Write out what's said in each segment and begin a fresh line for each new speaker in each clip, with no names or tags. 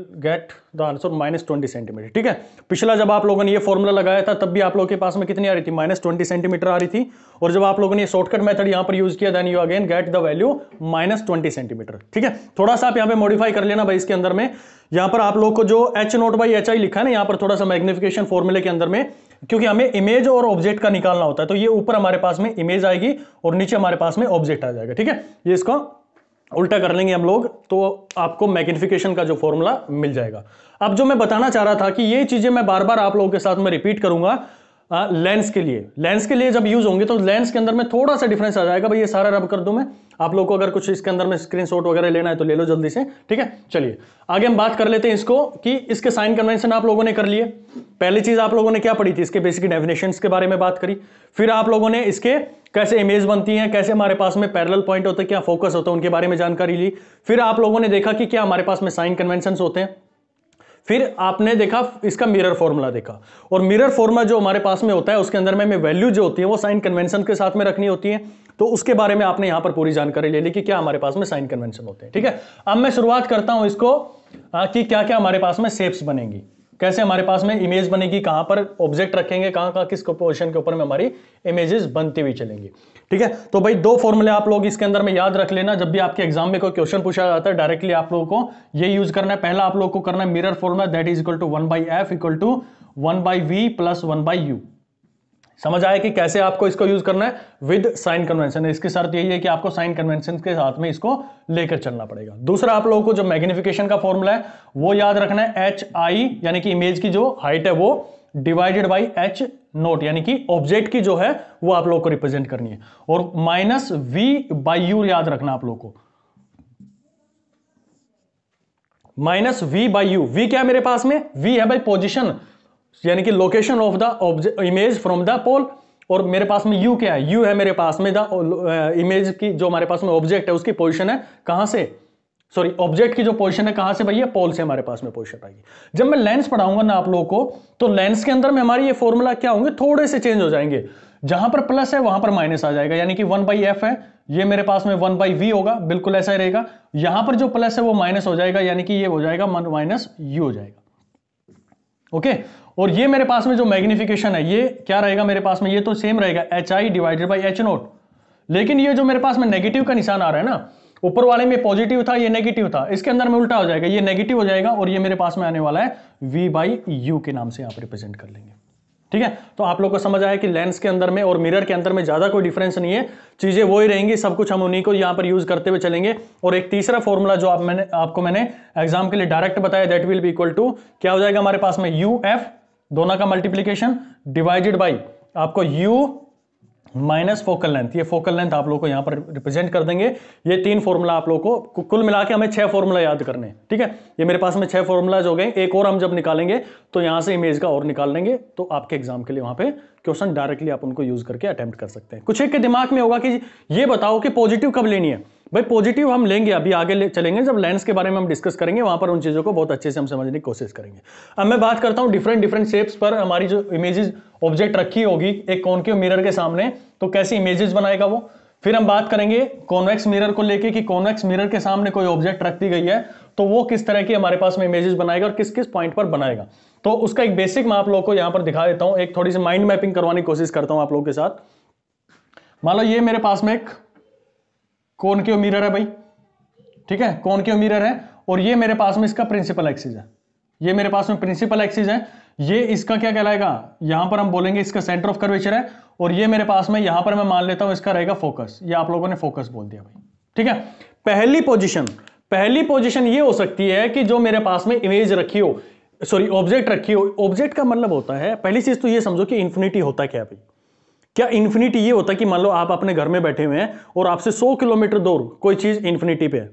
gate the answer minus twenty centimetre ठीक है पिछला जब आप लोगों ने ये फॉर्मूला लगाया था तब भी आप लोगों के पास में कितनी आ रही थी माइनस ट्वेंटी सेंटीमीटर आ रही थी और जब आप लोगों ने शॉर्टकट मेथड यहां पर यूज किया then you again get the value minus twenty centimetre ठीक है थोड़ा सा आप यहां पे मॉडिफाई कर लेना भाई इसके अंदर में यहां पर आप लोग को जो H naught by H I लिखा है ना यहां पर थोड़ा सा मैग्निफिकेशन फॉर्मूले के अंदर में क्योंकि हमें इमेज और ऑब्जेक्ट का निकालना होता है तो ये ऊपर हमारे पास में इमेज आएगी और नीचे हमारे पास में ऑब्जेक्ट आ जाएगा ठीक है ये इसका उल्टा कर लेंगे हम लोग तो आपको मैग्निफिकेशन का जो फॉर्मूला मिल जाएगा अब जो मैं बताना चाह रहा था कि ये चीज़ें मैं बार बार आप लोगों के साथ में रिपीट करूंगा लेंस हाँ, के लिए लेंस के लिए जब यूज होंगे तो लेंस के अंदर में थोड़ा सा डिफरेंस आ जाएगा भाई ये सारा रब कर दूं मैं आप लोग को अगर कुछ इसके अंदर में स्क्रीनशॉट वगैरह लेना है तो ले लो जल्दी से ठीक है चलिए आगे हम बात कर लेते हैं इसको कि इसके साइन कन्वेंशन आप लोगों ने कर लिए पहली चीज आप लोगों ने क्या पढ़ी थी इसके बेसिक डेफिनेशन के बारे में बात करी फिर आप लोगों ने इसके कैसे इमेज बनती है कैसे हमारे पास में पैरल पॉइंट होते हैं क्या फोकस होता है उनके बारे में जानकारी ली फिर आप लोगों ने देखा कि क्या हमारे पास में साइन कन्वेंशन होते हैं फिर आपने देखा इसका मिरर फॉर्मूला देखा और मिरर फॉर्मूला जो हमारे पास में होता है उसके अंदर में वैल्यू जो होती है वो साइन कन्वेंशन के साथ में रखनी होती है तो उसके बारे में आपने यहां पर पूरी जानकारी ले ली कि क्या हमारे पास में साइन कन्वेंशन होते हैं ठीक है अब मैं शुरुआत करता हूं इसको कि क्या क्या हमारे पास में सेप्स बनेंगी कैसे हमारे पास में इमेज बनेगी कहाँ पर ऑब्जेक्ट रखेंगे कहाँ कहां किस पोजिशन के ऊपर में हमारी इमेजेस बनती हुई चलेंगी ठीक है तो भाई दो फॉर्मूले आप लोग इसके अंदर में याद रख लेना जब भी आपके एग्जाम में कोई क्वेश्चन पूछा जाता है डायरेक्टली आप लोगों को ये यूज करना है पहला आप लोग को करना है mirror formula that is equal to one by F equal to one by we plus one by U समझ आया कि कैसे आपको इसको यूज करना है विद साइन कन्वेंशन इसके साथ यही है कि आपको साइन कन्वेंशन के साथ में इसको लेकर चलना पड़ेगा दूसरा आप लोगों को जो मैग्निफिकेशन का फॉर्मूला है वो याद रखना है एच आई यानी कि इमेज की जो हाइट है वो डिवाइडेड बाई एच नोट यानी कि ऑब्जेक्ट की जो है वो आप लोग को रिप्रेजेंट करनी है और माइनस वी बाई यू याद रखना आप लोग को minus V by U V क्या है मेरे पास में वी है बाई पोजिशन यानी कि location of the object image from the pole और मेरे पास में यू क्या है यू है मेरे पास में द इमेज की जो हमारे पास में ऑब्जेक्ट है उसकी पोजिशन है कहां से सॉरी ऑब्जेक्ट की जो पोजिशन है कहां से भैया पोल से हमारे पास में पोजिशन आएगी जब मैं लेंस पढ़ाऊंगा ना आप लोगों को तो लेंस के अंदर में हमारी ये फॉर्मूला क्या होंगे थोड़े से चेंज हो जाएंगे जहां पर प्लस है वहां पर माइनस आ जाएगा यानी कि वन बाई एफ है ये मेरे पास में वन बाई वी होगा बिल्कुल ऐसा ही रहेगा यहां पर जो प्लस है वो माइनस हो जाएगा यानी कि ये हो जाएगा माइनस यू हो जाएगा ओके और ये मेरे पास में जो मैग्निफिकेशन है ये क्या रहेगा मेरे पास में ये तो सेम रहेगा H I divided by H naught लेकिन ये जो मेरे पास में नेगेटिव का निशान आ रहा है ना ऊपर वाले में पॉजिटिव था ये नेगेटिव था इसके अंदर में उल्टा हो जाएगा ये नेगेटिव हो जाएगा और ये मेरे पास में आने वाला है वी बाई यू के नाम से आप रिप्रेजेंट कर लेंगे ठीक है तो आप लोग को समझ आया कि लेंस के अंदर में और मिरर के अंदर में ज़्यादा कोई डिफरेंस नहीं है चीज़ें वही रहेंगी सब कुछ हम उन्हीं को यहां पर यूज़ करते हुए चलेंगे और एक तीसरा फॉर्मूला जो आप मैंने आपको मैंने एग्जाम के लिए डायरेक्ट बताया that will be equal to क्या हो जाएगा हमारे पास में यू एफ दोनों का मल्टीप्लीकेशन डिवाइडेड बाई आपको यू माइनस फोकल लेंथ ये फोकल लेंथ आप लोग को यहां पर रिप्रेजेंट कर देंगे ये तीन फॉर्मूला आप लोग को कुल मिला के हमें छह फॉर्मूला याद करने ठीक है ये मेरे पास में छह फॉर्मूलाज हो गए एक और हम जब निकालेंगे तो यहां से इमेज का और निकाल लेंगे तो आपके एग्जाम के लिए वहां पे क्वेश्चन डायरेक्टली आप उनको यूज करके अटेम्प्ट कर सकते हैं कुछ एक के दिमाग में होगा कि ये बताओ कि पॉजिटिव कब लेनी है भाई पॉजिटिव हम लेंगे अभी आगे ले चलेंगे जब लेंस के बारे में हम डिस्कस करेंगे वहां पर उन चीज़ों को बहुत अच्छे से हम समझने की कोशिश करेंगे अब मैं बात करता हूँ डिफरेंट डिफरेंट शेप्स पर हमारी जो इमेजेस ऑब्जेक्ट रखी होगी एक कॉन्केव मिरर के सामने तो कैसी इमेजेस बनाएगा वो फिर हम बात करेंगे कॉन्वेक्स मिरर को लेके कि कॉन्वेक्स मिरर के सामने कोई ऑब्जेक्ट रख दी गई है तो वो किस तरह की हमारे पास में इमेजेस बनाएगा और किस किस पॉइंट पर बनाएगा तो उसका एक बेसिक मैं आप लोगों को यहाँ पर दिखा देता हूँ एक थोड़ी सी माइंड मैपिंग करवाने की कोशिश करता हूँ आप लोगों के साथ मान लो ये मेरे पास में एक कौन क्यों मिरर है भाई ठीक है कौन क्यों मिरर है और ये मेरे पास में इसका प्रिंसिपल एक्सिस है ये मेरे पास में प्रिंसिपल एक्सिस है ये इसका क्या कहलाएगा यहां पर हम बोलेंगे इसका सेंटर ऑफ कर्वेचर है और ये मेरे पास में यहां पर मैं मान लेता हूं इसका रहेगा फोकस ये आप लोगों ने फोकस बोल दिया भाई ठीक है पहली पोजिशन पहली पोजिशन ये हो सकती है कि जो मेरे पास में इमेज रखी हो सॉरी ऑब्जेक्ट रखी हो ऑब्जेक्ट का मतलब होता है पहली चीज तो ये समझो कि इन्फिनिटी होता क्या भाई क्या इन्फिनिटी ये होता है कि मान लो आप अपने घर में बैठे हुए हैं और आपसे 100 किलोमीटर दूर कोई चीज़ इन्फिनिटी पे है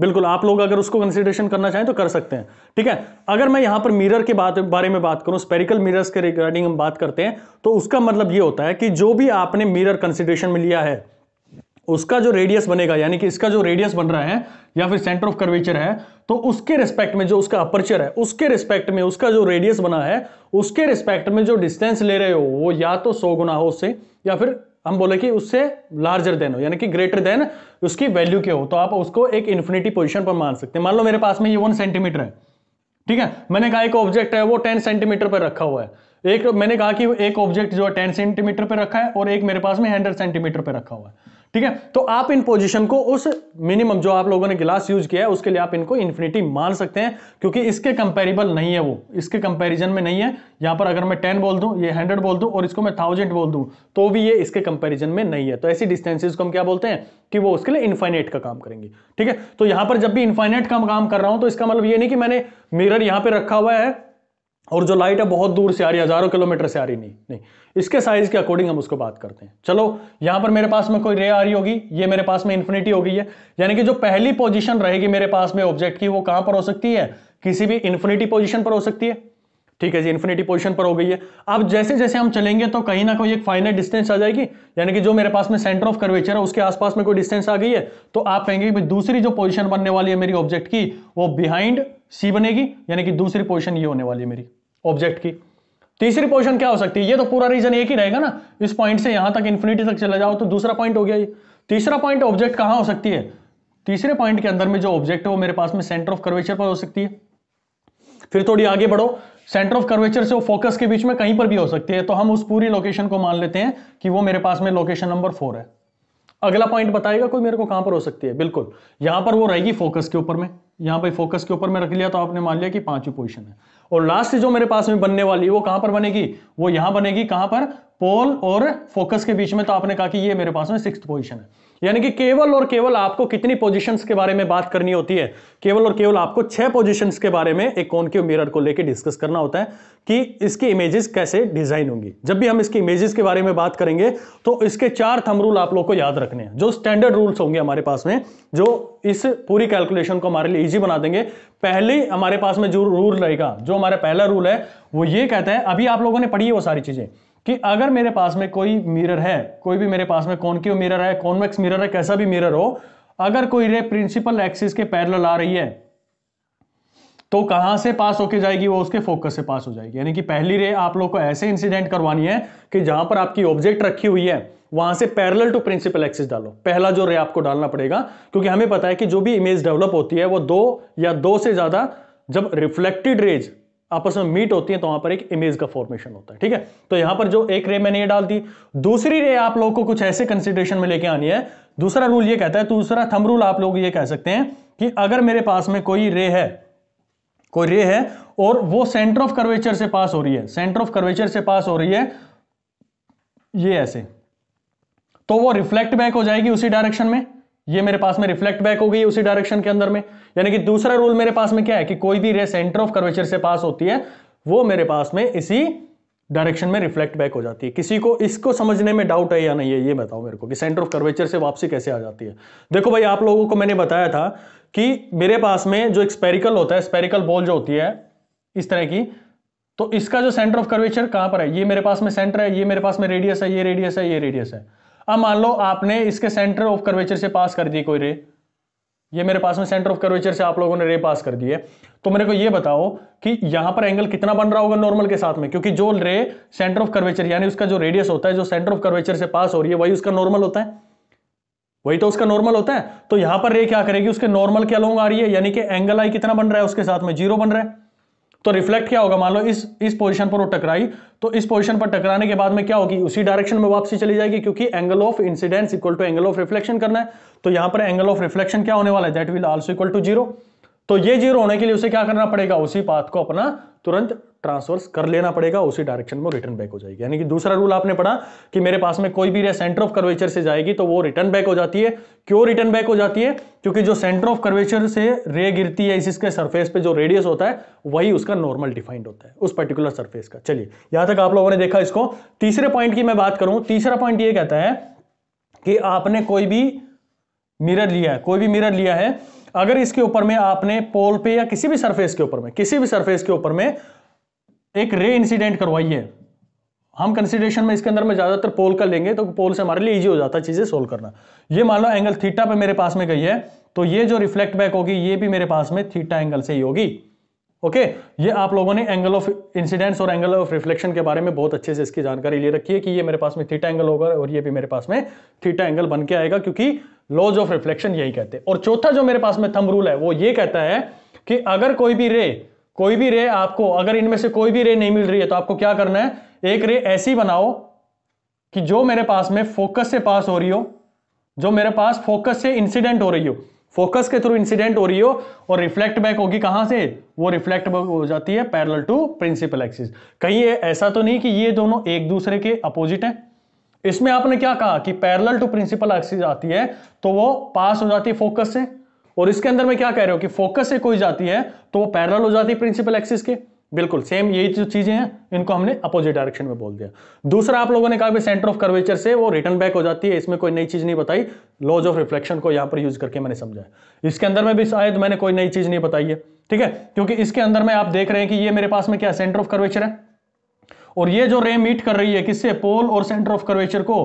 बिल्कुल आप लोग अगर उसको कंसिडरेशन करना चाहें तो कर सकते हैं ठीक है अगर मैं यहां पर मिरर के बात बारे में बात करूं स्पेरिकल मिरर्स के रिगार्डिंग हम बात करते हैं तो उसका मतलब ये होता है कि जो भी आपने मिरर कंसिडरेशन में लिया है उसका जो रेडियस बनेगा यानी कि इसका जो रेडियस बन रहा है या फिर सेंटर ऑफ कर्वेचर है तो उसके रिस्पेक्ट में जो उसका अपर्चर है उसके रिस्पेक्ट में उसका जो रेडियस बना है उसके रिस्पेक्ट में जो डिस्टेंस ले रहे हो वो या तो सौ गुना हो उससे या फिर हम बोले कि उससे लार्जर देन हो यानी कि ग्रेटर देन उसकी वैल्यू के हो तो आप उसको एक इन्फिनिटी पोजिशन पर मान सकते हैं मान लो मेरे पास में ये वन सेंटीमीटर है ठीक है मैंने कहा एक ऑब्जेक्ट है वो टेन सेंटीमीटर पर रखा हुआ है एक मैंने कहा कि एक ऑब्जेक्ट जो है टेन सेंटीमीटर पर रखा है और एक मेरे पास में हंड्रेड सेंटीमीटर पर रखा हुआ है ठीक है तो आप इन पोजीशन को उस मिनिमम जो आप लोगों ने गिलास यूज किया है उसके लिए आप इनको इन्फिनिटी मान सकते हैं क्योंकि इसके कंपेरिबल नहीं है वो इसके कंपेरिजन में नहीं है यहां पर अगर मैं टेन बोल दू ये हंड्रेड बोल दू और इसको मैं थाउजेंड बोल दूं तो भी ये इसके कंपेरिजन में नहीं है तो ऐसी डिस्टेंसिस को हम क्या बोलते हैं कि वो उसके लिए इन्फाइनेट का काम करेंगे ठीक है तो यहां पर जब भी इन्फाइनेट का काम कर रहा हूं तो इसका मतलब ये नहीं कि मैंने मिरर यहां पर रखा हुआ है और जो लाइट है बहुत दूर से आ रही है हजारों किलोमीटर से आ रही नहीं नहीं इसके साइज के अकॉर्डिंग हम उसको बात करते हैं चलो यहां पर मेरे पास में कोई रे आ रही होगी ये मेरे पास में इन्फिनिटी हो गई है यानी कि जो पहली पोजीशन रहेगी मेरे पास में ऑब्जेक्ट की वो कहां पर हो सकती है किसी भी इन्फिनिटी पोजिशन पर हो सकती है ठीक है जी इन्फिनिटी पोजिशन पर हो गई है अब जैसे जैसे हम चलेंगे तो कहीं ना कहीं एक फाइनल डिस्टेंस आ जाएगी यानी कि जो मेरे पास में सेंटर ऑफ कर्वेचर है उसके आसपास में कोई डिस्टेंस आ गई है तो आप कहेंगे कि दूसरी जो पोजिशन बनने वाली है मेरी ऑब्जेक्ट की वो बिहाइंड सी बनेगी यानी कि दूसरी पोजिशन ये होने वाली है मेरी ऑब्जेक्ट की तीसरी पोजिशन क्या हो सकती है ये तो पूरा रीजन एक ही रहेगा ना इस पॉइंट से यहां तक इन्फिनिटी तक चला जाओ तो दूसरा पॉइंट हो गया ये तीसरा पॉइंट ऑब्जेक्ट कहाँ हो सकती है तीसरे पॉइंट के अंदर में जो ऑब्जेक्ट है वो मेरे पास में सेंटर ऑफ कर्वेचर पर हो सकती है फिर थोड़ी आगे बढ़ो सेंटर ऑफ कर्वेचर से वो फोकस के बीच में कहीं पर भी हो सकती है तो हम उस पूरी लोकेशन को मान लेते हैं कि वो मेरे पास में लोकेशन नंबर फोर है अगला पॉइंट बताएगा कोई मेरे को कहां पर हो सकती है बिल्कुल यहां पर वो रहेगी फोकस के ऊपर में यहां पर फोकस के ऊपर में रख लिया तो आपने मान लिया कि पांचवी पोजिशन है और लास्ट जो मेरे पास में बनने वाली है वो कहां पर बनेगी वो यहां बनेगी कहां पर पोल और फोकस के बीच में तो आपने कहा कि ये मेरे पास में सिक्स पोजिशन है यानी कि केवल और केवल आपको कितनी पोजीशंस के बारे में बात करनी होती है केवल और केवल आपको छह पोजीशंस के बारे में एक कौन के मिरर को लेकर डिस्कस करना होता है कि इसकी इमेजेस कैसे डिजाइन होंगी जब भी हम इसकी इमेजेस के बारे में बात करेंगे तो इसके चार थम रूल आप लोग को याद रखने हैं जो स्टैंडर्ड रूल्स होंगे हमारे पास में जो इस पूरी कैलकुलेशन को हमारे लिए ईजी बना देंगे पहले हमारे पास में जो रूल रहेगा जो हमारा पहला रूल है वो ये कहता है अभी आप लोगों ने पढ़ी है वो सारी चीजें कि अगर मेरे पास में कोई मिरर है कोई भी मेरे पास में कौन क्यों मिरर है कॉन्वेक्स मिरर है कैसा भी मिरर हो अगर कोई रे प्रिंसिपल एक्सिस के पैरेलल आ रही है तो कहां से पास होके जाएगी वो उसके फोकस से पास हो जाएगी यानी कि पहली रे आप लोग को ऐसे इंसिडेंट करवानी है कि जहां पर आपकी ऑब्जेक्ट रखी हुई है वहां से पैरेलल टू प्रिंसिपल एक्सिस डालो पहला जो रे आपको डालना पड़ेगा क्योंकि हमें पता है कि जो भी इमेज डेवलप होती है वो दो या दो से ज्यादा जब रिफ्लेक्टेड रेज आपस में मीट होती है तो वहां पर एक इमेज का फॉर्मेशन होता है ठीक है तो यहां पर जो एक रे मैंने ये डाल दी दूसरी रे आप लोगों को कुछ ऐसे कंसिडरेशन में लेके आनी है दूसरा रूल ये कहता है दूसरा थम रूल आप लोग ये कह सकते हैं कि अगर मेरे पास में कोई रे है कोई रे है और वो सेंटर ऑफ कर्वेचर से पास हो रही है सेंटर ऑफ कर्वेचर से पास हो रही है ये ऐसे तो वो रिफ्लेक्ट बैक हो जाएगी उसी डायरेक्शन में ये मेरे पास में रिफ्लेक्ट बैक हो गई उसी डायरेक्शन के अंदर में यानी कि दूसरा रूल मेरे पास में क्या है कि कोई भी रे सेंटर ऑफ कर्वेचर से पास होती है वो मेरे पास में इसी डायरेक्शन में रिफ्लेक्ट बैक हो जाती है किसी को इसको समझने में डाउट है या नहीं है ये बताओ मेरे को कि सेंटर ऑफ कर्वेचर से वापसी कैसे आ जाती है देखो भाई आप लोगों को मैंने बताया था कि मेरे पास में जो एक्सपेरिकल होता है स्पेरिकल बॉल जो होती है इस तरह की तो इसका जो सेंटर ऑफ कर्वेचर कहां पर है ये मेरे पास में सेंटर है ये मेरे पास में रेडियस है ये रेडियस है ये रेडियस है अब मान लो आपने इसके सेंटर ऑफ कर्वेचर से पास कर दी कोई रे ये मेरे पास में सेंटर ऑफ कर्वेचर से आप लोगों ने रे पास कर दी है तो मेरे को ये बताओ कि यहां पर एंगल कितना बन रहा होगा नॉर्मल के साथ में क्योंकि जो रे सेंटर ऑफ कर्वेचर यानी उसका जो रेडियस होता है जो सेंटर ऑफ कर्वेचर से पास हो रही है वही उसका नॉर्मल होता है वही तो उसका नॉर्मल होता है तो यहां पर रे क्या करेगी उसके नॉर्मल क्या लोग आ रही है यानी कि एंगल आई कितना बन रहा है उसके साथ में जीरो बन रहा है तो रिफ्लेक्ट क्या होगा मान लो इस इस पोजीशन पर वो टकराई तो इस पोजीशन पर टकराने के बाद में क्या होगी उसी डायरेक्शन में वापसी चली जाएगी क्योंकि angle of incidence equal to angle of reflection करना है तो यहां पर एंगल ऑफ रिफ्लेक्शन क्या होने वाला है that will also equal to zero तो ये जीरो होने के लिए उसे क्या करना पड़ेगा उसी पाथ को अपना तुरंत ट्रांसवर्स कर लेना पड़ेगा उसी डायरेक्शन में रिटर्न बैक हो जाएगी यानी कि दूसरा रूल आपने पढ़ा कि मेरे पास में कोई भी रे सेंटर ऑफ कर्वेचर से जाएगी तो वो रिटर्न बैक हो जाती है क्यों रिटर्न बैक हो जाती है क्योंकि जो सेंटर ऑफ कर्वेचर से रे गिरती है इसके सरफेस पे जो रेडियस होता है वही उसका नॉर्मल डिफाइंड होता है उस पर्टिकुलर सरफेस का चलिए यहां तक आप लोगों ने देखा इसको तीसरे पॉइंट की मैं बात करूं तीसरा पॉइंट ये कहता है कि आपने कोई भी मिरर लिया है कोई भी मिरर लिया है अगर इसके ऊपर में आपने पोल पे या किसी भी सरफेस के ऊपर में किसी भी सरफेस के ऊपर में एक रे इंसिडेंट करवाइए हम कंसिडरेशन में इसके अंदर में ज़्यादातर पोल का लेंगे तो पोल से हमारे लिए इजी हो जाता है चीज़ें सोल्व करना ये मान लो एंगल थीटा पे मेरे पास में गई है तो ये जो रिफ्लेक्ट बैक होगी ये भी मेरे पास में थीटा एंगल से ही होगी ओके ये आप लोगों ने एंगल ऑफ इंसिडेंट्स और एंगल ऑफ रिफ्लेक्शन के बारे में बहुत अच्छे से इसकी जानकारी ले रखी है कि ये मेरे पास में थीटा एंगल होगा और ये भी मेरे पास में थीटा एंगल बन के आएगा क्योंकि लॉज ऑफ रिफ्लेक्शन यही कहते हैं और चौथा जो मेरे पास में थम रूल है वो ये कहता है कि अगर कोई भी रे कोई भी रे आपको अगर इनमें से कोई भी रे नहीं मिल रही है तो आपको क्या करना है एक रे ऐसी बनाओ कि जो मेरे पास में फोकस से पास हो रही हो जो मेरे पास फोकस से इंसिडेंट हो रही हो फोकस के थ्रू इंसिडेंट हो रही हो और रिफ्लेक्ट बैक होगी कहां से वो रिफ्लेक्ट बैक हो जाती है पैरल टू प्रिंसिपल एक्सिस कहीं ऐसा तो नहीं कि ये दोनों एक दूसरे के अपोजिट हैं इसमें आपने क्या कहा कि पैरल टू प्रिंसिपल एक्सिस आती है तो वो पास हो जाती है फोकस से और इसके अंदर में क्या कह रहा हूं कि फोकस से कोई जाती है तो वो पैरल हो जाती है प्रिंसिपल एक्सिस के बिल्कुल सेम यही जो चीजें हैं इनको हमने अपोजिट डायरेक्शन में बोल दिया दूसरा आप लोगों ने कहा सेंटर ऑफ कर्वेचर से वो रिटर्न बैक हो जाती है इसमें कोई नई चीज नहीं बताई लॉज ऑफ रिफ्लेक्शन को यहां पर यूज करके मैंने समझा इसके अंदर में भी शायद मैंने कोई नई चीज नहीं बताई है ठीक है क्योंकि इसके अंदर में आप देख रहे हैं कि ये मेरे पास में क्या सेंटर ऑफ कर्वेचर है और ये जो रे मीट कर रही है किससे पोल और सेंटर ऑफ कर्वेचर को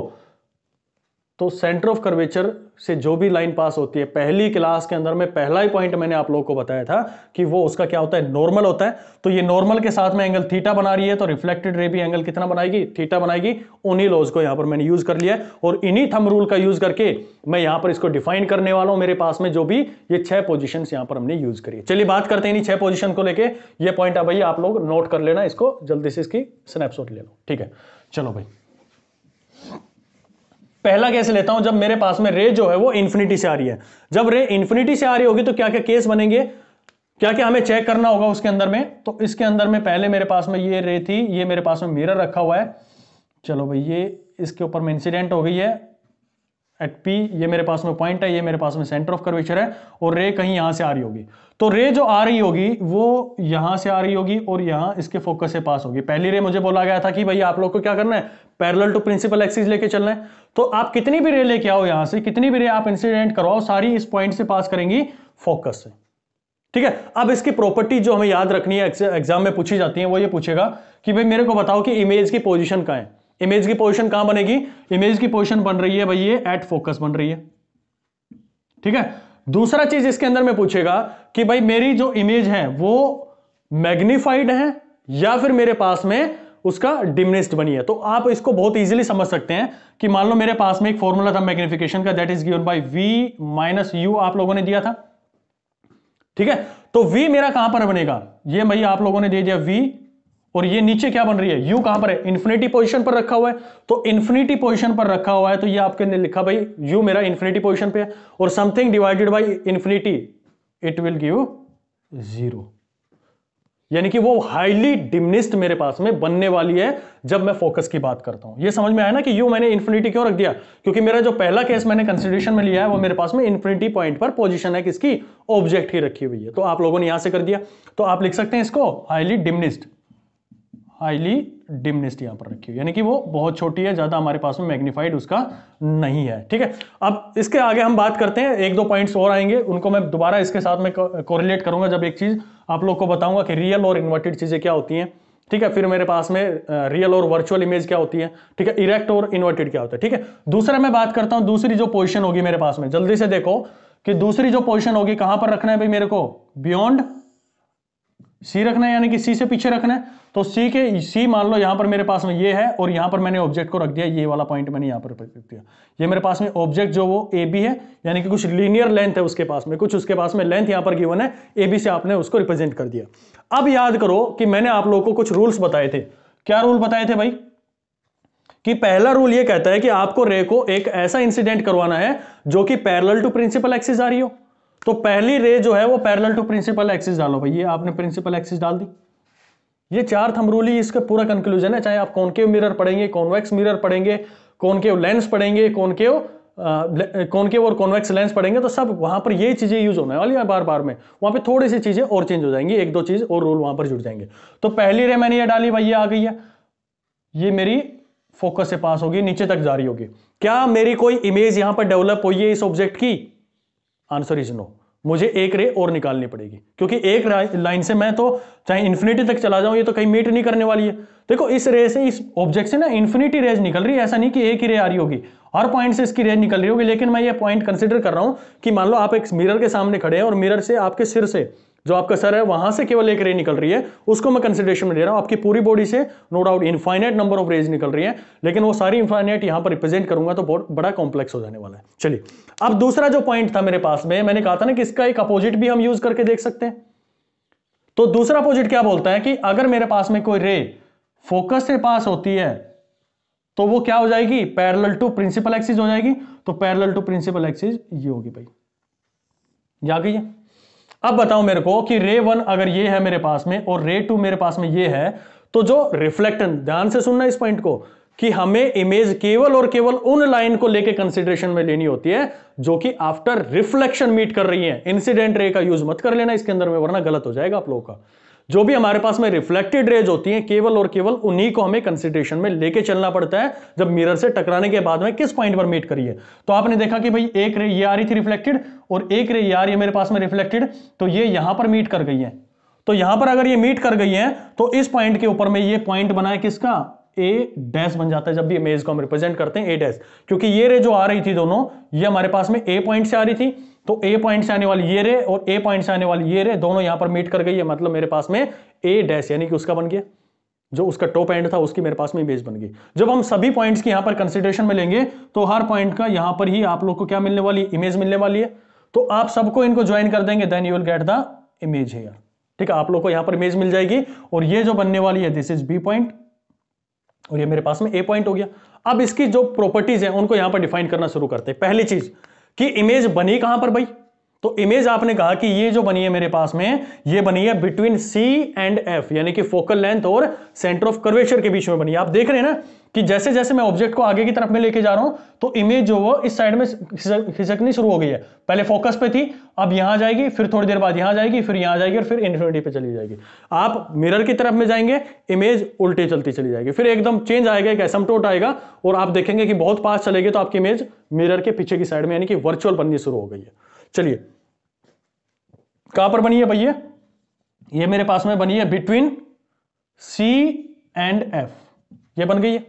तो सेंटर ऑफ कर्वेचर से जो भी लाइन पास होती है पहली क्लास के अंदर में पहला ही पॉइंट मैंने आप लोगों को बताया था कि वो उसका क्या होता है नॉर्मल होता है तो ये नॉर्मल के साथ में एंगल थीटा बना रही है तो रिफ्लेक्टेड रे भी एंगल कितना बनाएगी थीटा बनाएगी उन्हीं लॉज को यहां पर मैंने यूज कर लिया है और इन्हीं थम रूल का यूज करके मैं यहां पर इसको डिफाइन करने वाला हूं मेरे पास में जो भी ये छह पोजिशन यहां पर हमने यूज करी चलिए बात करते हैं इन्हीं छह पोजिशन को लेकर यह पॉइंट भाई आप लोग नोट कर लेना इसको जल्दी से इसकी स्नैपशॉट ले लो ठीक है चलो भाई पहला केस लेता हूं जब मेरे पास में रे जो है वो इन्फिनिटी से आ रही है जब रे इन्फिनिटी से आ रही होगी तो क्या क्या केस बनेंगे क्या क्या हमें चेक करना होगा उसके अंदर में तो इसके अंदर में पहले मेरे पास में ये रे थी ये मेरे पास में मिरर रखा हुआ है चलो भाई ये इसके ऊपर में इंसिडेंट हो गई है एट पी ये मेरे पास में पॉइंट है ये मेरे पास में सेंटर ऑफ कर्वेचर है और रे कहीं यहां से आ रही होगी तो रे जो आ रही होगी वो यहां से आ रही होगी और यहां इसके फोकस से पास होगी पहली रे मुझे बोला गया था कि भाई आप लोग को क्या करना है पैरेलल टू प्रिंसिपल एक्सिस लेके चलना है तो आप कितनी भी रे लेके आओ यहां से कितनी भी रे आप इंसिडेंट करवाओ सारी इस पॉइंट से पास करेंगी फोकस से ठीक है अब इसकी प्रॉपर्टी जो हमें याद रखनी है एग्जाम में पूछी जाती है वो ये पूछेगा कि भाई मेरे को बताओ कि इमेज की पोजिशन कहा है इमेज की पोजिशन कहां बनेगी इमेज की पोजिशन बन रही है भाई ये एट फोकस बन रही है ठीक है दूसरा चीज इसके अंदर में पूछेगा कि भाई मेरी जो इमेज है वो मैग्निफाइड है या फिर मेरे पास में उसका डिमिनिस्ड बनी है तो आप इसको बहुत इजीली समझ सकते हैं कि मान लो मेरे पास में एक फॉर्मूला था मैग्निफिकेशन का that is given by V minus U आप लोगों ने दिया था ठीक है तो v मेरा कहां पर बनेगा ये भाई आप लोगों ने दे दिया v और ये नीचे क्या बन रही है u कहां पर है इन्फिनिटी पोजिशन पर रखा हुआ है तो इन्फिनिटी पोजिशन पर रखा हुआ है तो ये आपके ने लिखा भाई u मेरा इन्फिनिटी पोजिशन पे है और something divided by infinity it will give zero यानी कि वो हाईली डिमनिस्ट मेरे पास में बनने वाली है जब मैं फोकस की बात करता हूं ये समझ में आया ना कि यू मैंने इन्फिनिटी क्यों रख दिया क्योंकि मेरा जो पहला केस मैंने कंसिडरेशन में लिया है वो मेरे पास में इन्फिनिटी पॉइंट पर पोजीशन है किसकी ऑब्जेक्ट ही रखी हुई है तो आप लोगों ने यहां से कर दिया तो आप लिख सकते हैं इसको हाईली डिमनिस्ट हाईली डिमनिस्ट यहां पर रखी हुई यानी कि वो बहुत छोटी है ज़्यादा हमारे पास में मैग्नीफाइड उसका नहीं है ठीक है अब इसके आगे हम बात करते हैं एक दो पॉइंट्स और आएंगे उनको मैं दोबारा इसके साथ में कोरिलेट करूंगा जब एक चीज़ आप लोग को बताऊंगा कि रियल और इन्वर्टेड चीज़ें क्या होती है ठीक है फिर मेरे पास में रियल और वर्चुअल इमेज क्या होती है ठीक है इरेक्ट और इन्वर्टेड क्या होता है ठीक है दूसरा मैं बात करता हूं दूसरी जो पोजिशन होगी मेरे पास में जल्दी से देखो कि दूसरी जो पोजिशन होगी कहां पर रखना है भाई मेरे को बियॉन्ड सी रखना है यानी कि सी से पीछे रखना है तो सी के सी मान लो यहां पर मेरे पास में ये है और यहां पर मैंने ऑब्जेक्ट को रख दिया ये वाला पॉइंट मैंने यहां पर रख दिया ये मेरे पास में ऑब्जेक्ट जो वो ए बी है यानी कि कुछ लीनियर लेंथ है उसके पास में कुछ उसके पास में लेंथ यहां पर गिवन है ए बी से आपने उसको रिप्रेजेंट कर दिया अब याद करो कि मैंने आप लोगों को कुछ रूल्स बताए थे क्या रूल बताए थे भाई कि पहला रूल ये कहता है कि आपको रे को एक ऐसा इंसिडेंट करवाना है जो कि पैरेलल टू प्रिंसिपल एक्सिस आ रही हो तो पहली रे जो है वो पैरेलल टू प्रिंसिपल एक्सिस डालो भाई ये आपने प्रिंसिपल एक्सिस डाल दी ये चार थमरूली इसका पूरा कंक्लूजन है चाहे आप कॉनकेव मिरर पढ़ेंगे कॉन्वेक्स मिरर पढ़ेंगे कॉनकेव लेंस पढ़ेंगे कॉनकेव कॉनकेव और कॉन्वेक्स लेंस पढ़ेंगे तो सब वहां पर यही चीजें यूज होने वाली है बार बार में वहां पर थोड़ी सी चीजें और चेंज हो जाएंगी एक दो चीज और रूल वहां पर जुड़ जाएंगे तो पहली रे मैंने ये डाली भाई ये आ गई है ये मेरी फोकस से पास होगी नीचे तक जारी होगी क्या मेरी कोई इमेज यहां पर डेवलप हुई है इस ऑब्जेक्ट की आंसर इज नो मुझे एक रे और निकालनी पड़ेगी क्योंकि एक लाइन से मैं तो चाहे इन्फिनिटी तक चला जाऊं ये तो कहीं मीट नहीं करने वाली है देखो इस रे से इस ऑब्जेक्ट से ना इन्फिनिटी रेज निकल रही है ऐसा नहीं कि एक ही रे आ रही होगी हर पॉइंट से इसकी रेज निकल रही होगी लेकिन मैं ये पॉइंट कंसिडर कर रहा हूं कि मान लो आप एक मिरर के सामने खड़े हैं और मिरर से आपके सिर से जो आपका सर है वहां से केवल एक रे निकल रही है उसको मैं कंसिडरेशन में दे रहा हूं आपकी पूरी बॉडी से no doubt infinite number of rays निकल रही है लेकिन वो सारी इनफाइनाइट यहां पर रिप्रेजेंट करूंगा तो बहुत बड़ा कॉम्प्लेक्स हो जाने वाला है चलिए अब दूसरा जो पॉइंट था मेरे पास में मैंने कहा था ना कि इसका एक अपोजिट भी हम यूज करके देख सकते हैं तो दूसरा अपोजिट क्या बोलता है कि अगर मेरे पास में कोई रे फोकस से पास होती है तो वो क्या हो जाएगी पैरल टू प्रिंसिपल एक्सिस हो जाएगी तो पैरल टू प्रिंसिपल एक्सिस ये होगी भाई ये गई है अब बताओ मेरे को कि रे वन अगर ये है मेरे पास में और रे टू मेरे पास में ये है तो जो रिफ्लेक्टन ध्यान से सुनना इस पॉइंट को कि हमें इमेज केवल और केवल उन लाइन को लेके कंसिडरेशन में लेनी होती है जो कि आफ्टर रिफ्लेक्शन मीट कर रही है इंसिडेंट रे का यूज मत कर लेना इसके अंदर में वरना गलत हो जाएगा आप लोगों का जो भी हमारे पास में रिफ्लेक्टेड रेज होती हैं केवल और केवल उन्हीं को हमें कंसिडरेशन में लेके चलना पड़ता है जब मिरर से टकराने के बाद में किस पॉइंट पर मीट करिए तो आपने देखा कि भाई एक रे ये आ रही थी रिफ्लेक्टेड और एक रे ये आ रही है मेरे पास में रिफ्लेक्टेड तो ये यहां पर मीट कर गई है तो यहां पर अगर ये मीट कर गई है तो इस पॉइंट के ऊपर में ये पॉइंट बना है किसका ए डैश बन जाता है जब भी इमेज को हम रिप्रेजेंट करते हैं ए डैश क्योंकि ये रे जो आ रही थी दोनों ये हमारे पास में ए पॉइंट से आ रही थी तो ए पॉइंट से आने वाली ये रे और ए पॉइंट से आने वाली ये रे दोनों यहां पर मीट कर गई है मतलब मेरे पास में ए डैश यानी कि उसका बन गया जो उसका टॉप एंड था उसकी मेरे पास में इमेज बन गई जब हम सभी पॉइंट्स की यहां पर कंसिडरेशन में लेंगे तो हर पॉइंट का यहां पर ही आप लोग को क्या मिलने वाली इमेज मिलने वाली है तो आप सबको इनको ज्वाइन कर देंगे then you will get the image here ठीक है आप लोग को यहां पर इमेज मिल जाएगी और ये जो बनने वाली है दिस इज बी पॉइंट और ये मेरे पास में ए पॉइंट हो गया अब इसकी जो प्रॉपर्टीज है उनको यहां पर डिफाइन करना शुरू करते हैं पहली चीज कि इमेज बनी कहां पर भाई तो इमेज आपने कहा कि ये जो बनी है मेरे पास में ये बनी है बिटवीन सी एंड एफ यानी कि फोकल लेंथ और सेंटर ऑफ कर्वेचर के बीच में बनी है आप देख रहे हैं ना कि जैसे जैसे मैं ऑब्जेक्ट को आगे की तरफ में लेके जा रहा हूं तो इमेज जो वो इस साइड में खिसकनी शुरू हो गई है पहले फोकस पे थी अब यहां जाएगी फिर थोड़ी देर बाद यहां जाएगी फिर यहां जाएगी और फिर इन्फिनिटी पे चली जाएगी आप मिरर की तरफ में जाएंगे इमेज उल्टे चलती चली जाएगी फिर एकदम चेंज आएगा एक एसमटोट आएगा और आप देखेंगे कि बहुत पास चलेगी तो आपकी इमेज मिरर के पीछे की साइड में यानी कि वर्चुअल बननी शुरू हो गई है चलिए कहां पर बनी है भैया ये मेरे पास में बनी है बिटवीन सी एंड एफ ये बन गई है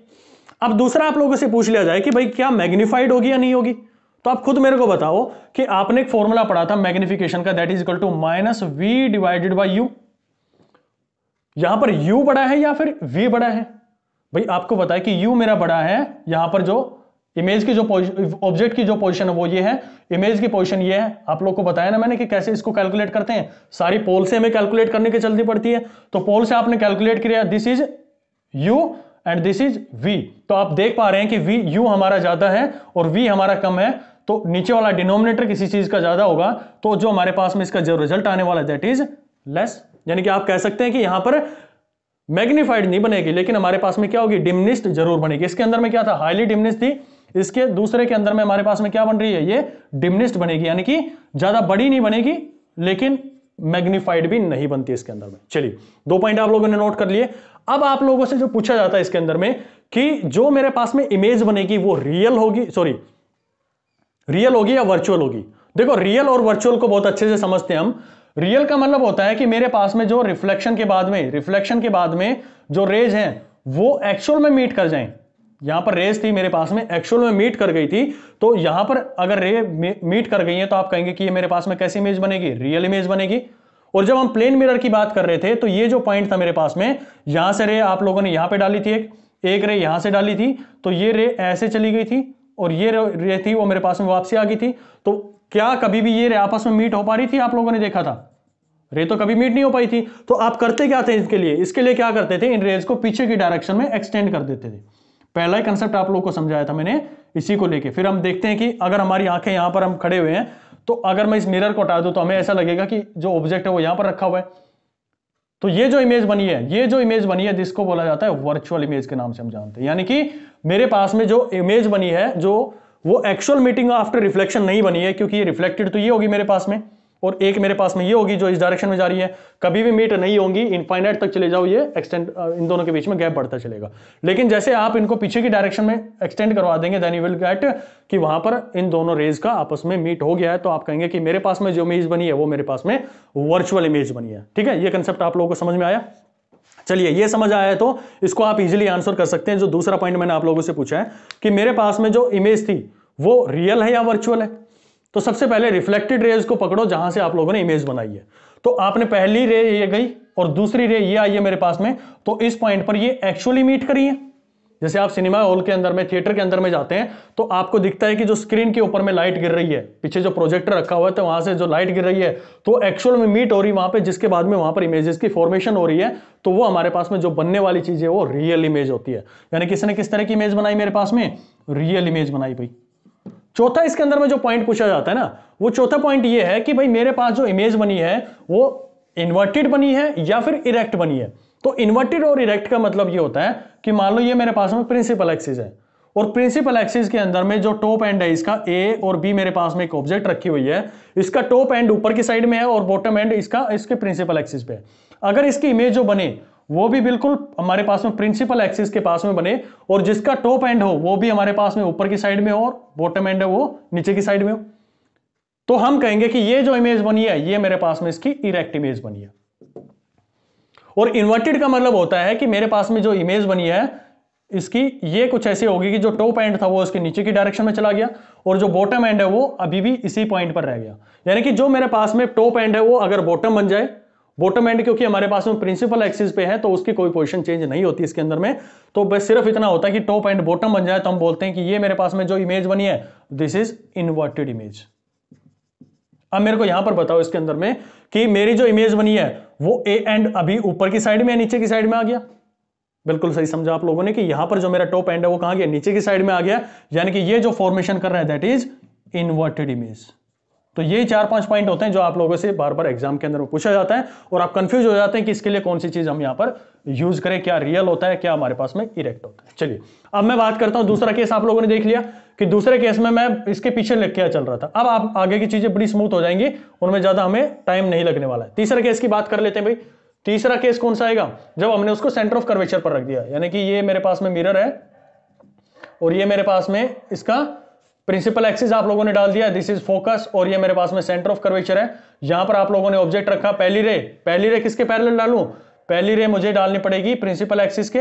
अब दूसरा आप लोगों से पूछ लिया जाए कि भाई क्या मैग्निफाइड होगी या नहीं होगी तो आप खुद मेरे को बताओ कि आपने एक फॉर्मूला पढ़ा था मैग्निफिकेशन का that is equal to minus we divided by U यहां पर यू बड़ा है या फिर वी बड़ा है भाई आपको बताया कि यू मेरा बड़ा है यहां पर जो इमेज की जो ऑब्जेक्ट की जो पोजीशन है वो ये है इमेज की पोजीशन ये है आप लोग को बताया ना मैंने कि कैसे इसको कैलकुलेट करते हैं सारी पोल से हमें कैलकुलेट करने की चलती पड़ती है तो पोल से आपने कैलकुलेट किया this is U and this is V तो आप देख पा रहे हैं कि वी यू हमारा ज्यादा है और वी हमारा कम है तो नीचे वाला डिनोमिनेटर किसी चीज का ज्यादा होगा तो जो हमारे पास में इसका जो रिजल्ट आने वाला दैट इज लेस यानी कि आप कह सकते हैं कि यहां पर मैग्निफाइड नहीं बनेगी लेकिन हमारे पास में क्या होगी डिमनिस्ट जरूर बनेगी इसके अंदर में क्या था हाईली डिमनिस्ट थी इसके दूसरे के अंदर में हमारे पास में क्या बन रही है ये डिमनिस्ट बनेगी यानी कि ज्यादा बड़ी नहीं बनेगी लेकिन मैग्निफाइड भी नहीं बनती इसके अंदर में चलिए दो पॉइंट आप लोगों ने नोट कर लिए अब आप लोगों से जो पूछा जाता है इसके अंदर में कि जो मेरे पास में इमेज बनेगी वो रियल होगी सॉरी रियल होगी या वर्चुअल होगी देखो रियल और वर्चुअल को बहुत अच्छे से समझते हैं हम रियल का मतलब होता है कि मेरे पास में जो रिफ्लेक्शन के बाद में रिफ्लेक्शन के बाद में जो रेज हैं वो एक्चुअल में मीट कर जाएं यहां पर रेस थी मेरे पास में एक्चुअल में मीट कर गई थी तो यहां पर अगर रे मीट कर गई है तो आप कहेंगे कि ये मेरे पास में कैसी इमेज बनेगी रियल इमेज बनेगी और जब हम प्लेन मिरर की बात कर रहे थे तो ये जो पॉइंट था मेरे पास में यहां से रे आप लोगों ने यहां पर डाली थी एक एक रे यहां से डाली थी तो ये रे ऐसे चली गई थी और ये रे थी वो मेरे पास में वापसी आ गई थी तो क्या कभी भी ये रे आपस में मीट हो पा रही थी आप लोगों ने देखा था रे तो कभी मीट नहीं हो पाई थी तो आप करते क्या थे इसके लिए इसके लिए क्या करते थे इन रेज को पीछे की डायरेक्शन में एक्सटेंड कर देते थे पहला ही कंसेप्ट आप लोग को समझाया था मैंने इसी को लेके फिर हम देखते हैं कि अगर हमारी आंखें यहां पर हम खड़े हुए हैं तो अगर मैं इस मिरर को हटा दू तो हमें ऐसा लगेगा कि जो ऑब्जेक्ट है वो यहां पर रखा हुआ है तो ये जो इमेज बनी है ये जो इमेज बनी है जिसको बोला जाता है वर्चुअल इमेज के नाम से हम जानते हैं यानी कि मेरे पास में जो इमेज बनी है जो वो एक्चुअल मीटिंग आफ्टर रिफ्लेक्शन नहीं बनी है क्योंकि ये रिफ्लेक्टेड तो ये होगी मेरे पास में और एक मेरे पास में ये होगी जो इस डायरेक्शन में जा रही है कभी भी मीट नहीं होंगी इनफाइनाइट तक चले जाओ ये एक्सटेंड इन दोनों के बीच में गैप बढ़ता चलेगा लेकिन जैसे आप इनको पीछे की डायरेक्शन में एक्सटेंड करवा देंगे देन यू विल गेट कि वहां पर इन दोनों रेज का आपस में मीट हो गया है तो आप कहेंगे कि मेरे पास में जो इमेज बनी है वो मेरे पास में वर्चुअल इमेज बनी है ठीक है ये कंसेप्ट आप लोगों को समझ में आया चलिए ये समझ आया है तो इसको आप इजिली आंसर कर सकते हैं जो दूसरा पॉइंट मैंने आप लोगों से पूछा है कि मेरे पास में जो इमेज थी वो रियल है या वर्चुअल है तो सबसे पहले रिफ्लेक्टेड रेज को पकड़ो जहां से आप लोगों ने इमेज बनाई है तो आपने पहली रे ये गई और दूसरी रे ये आई है मेरे पास में तो इस पॉइंट पर ये एक्चुअली मीट करी है जैसे आप सिनेमा हॉल के अंदर में थिएटर के अंदर में जाते हैं तो आपको दिखता है कि जो स्क्रीन के ऊपर में लाइट गिर रही है पीछे जो प्रोजेक्टर रखा हुआ है तो वहां से जो लाइट गिर रही है तो एक्चुअल में मीट हो रही है वहां पे जिसके बाद में वहां पर इमेजेस की फॉर्मेशन हो रही है तो वो हमारे पास में जो बनने वाली चीज है वो रियल इमेज होती है यानी किसने किस तरह की इमेज बनाई मेरे पास में रियल इमेज बनाई भाई चौथा इसके अंदर में जो पॉइंट पूछा जाता है ना वो चौथा पॉइंट ये है कि भाई मेरे पास जो इमेज बनी है वो इन्वर्टेड बनी है या फिर इरेक्ट बनी है तो इन्वर्टेड और इरेक्ट का मतलब ये होता है कि मान लो ये मेरे पास में प्रिंसिपल एक्सिस है और प्रिंसिपल एक्सिस के अंदर में जो टॉप एंड है इसका ए और बी मेरे पास में एक ऑब्जेक्ट रखी हुई है इसका टॉप एंड ऊपर की साइड में है और बॉटम एंड इसका इसके प्रिंसिपल एक्सिस पे है अगर इसकी इमेज जो बने वो भी बिल्कुल हमारे पास में प्रिंसिपल एक्सिस के पास में बने और जिसका टॉप एंड हो वो भी हमारे पास में ऊपर की साइड में हो और बॉटम एंड है वो नीचे की साइड में हो तो हम कहेंगे कि ये जो इमेज बनी है ये मेरे पास में इसकी इरेक्ट इमेज बनी है और इन्वर्टेड का मतलब होता है कि मेरे पास में जो इमेज बनी है इसकी ये कुछ ऐसी होगी कि जो टॉप एंड था वो इसके नीचे की डायरेक्शन में चला गया और जो बॉटम एंड है वो अभी भी इसी पॉइंट पर रह गया यानी कि जो मेरे पास में टॉप एंड है वो अगर बॉटम बन जाए बॉटम एंड क्योंकि हमारे पास में प्रिंसिपल एक्सिस पे है तो उसकी कोई पोजीशन चेंज नहीं होती इसके अंदर में तो बस सिर्फ इतना होता है कि टॉप एंड बॉटम बन जाए तो हम बोलते हैं कि ये मेरे पास में जो इमेज बनी है दिस इज इन्वर्टेड इमेज अब मेरे को यहां पर बताओ इसके अंदर में कि मेरी जो इमेज बनी है वो ए एंड अभी ऊपर की साइड में या नीचे की साइड में आ गया बिल्कुल सही समझा आप लोगों ने कि यहां पर जो मेरा टॉप एंड है वो कहां गया नीचे की साइड में आ गया यानी कि ये जो फॉर्मेशन कर रहा है दैट इज इन्वर्टेड इमेज तो ये चार पांच पॉइंट होते हैं जो आप लोगों से बार बार एग्जाम के अंदर पूछा जाता है और आप कंफ्यूज हो जाते हैं कि इसके लिए कौन सी चीज हम यहां पर यूज करें क्या रियल होता है क्या हमारे पास में इरेक्ट होता है चलिए अब मैं बात करता हूं दूसरा केस आप लोगों ने देख लिया कि दूसरे केस में मैं इसके पीछे लग क्या चल रहा था अब आप आगे की चीजें बड़ी स्मूथ हो जाएंगी उनमें ज्यादा हमें टाइम नहीं लगने वाला है तीसरे केस की बात कर लेते हैं भाई तीसरा केस कौन सा आएगा जब हमने उसको सेंटर ऑफ कर्वेचर पर रख दिया यानी कि ये मेरे पास में मिरर है और ये मेरे पास में इसका प्रिंसिपल एक्सिस आप लोगों ने डाल दिया दिस इज फोकस और ये मेरे पास में सेंटर ऑफ कर्वेचर है यहां पर आप लोगों ने ऑब्जेक्ट रखा पहली रे पहली रे किसके पैरल डालू पहली रे मुझे डालनी पड़ेगी प्रिंसिपल एक्सिस के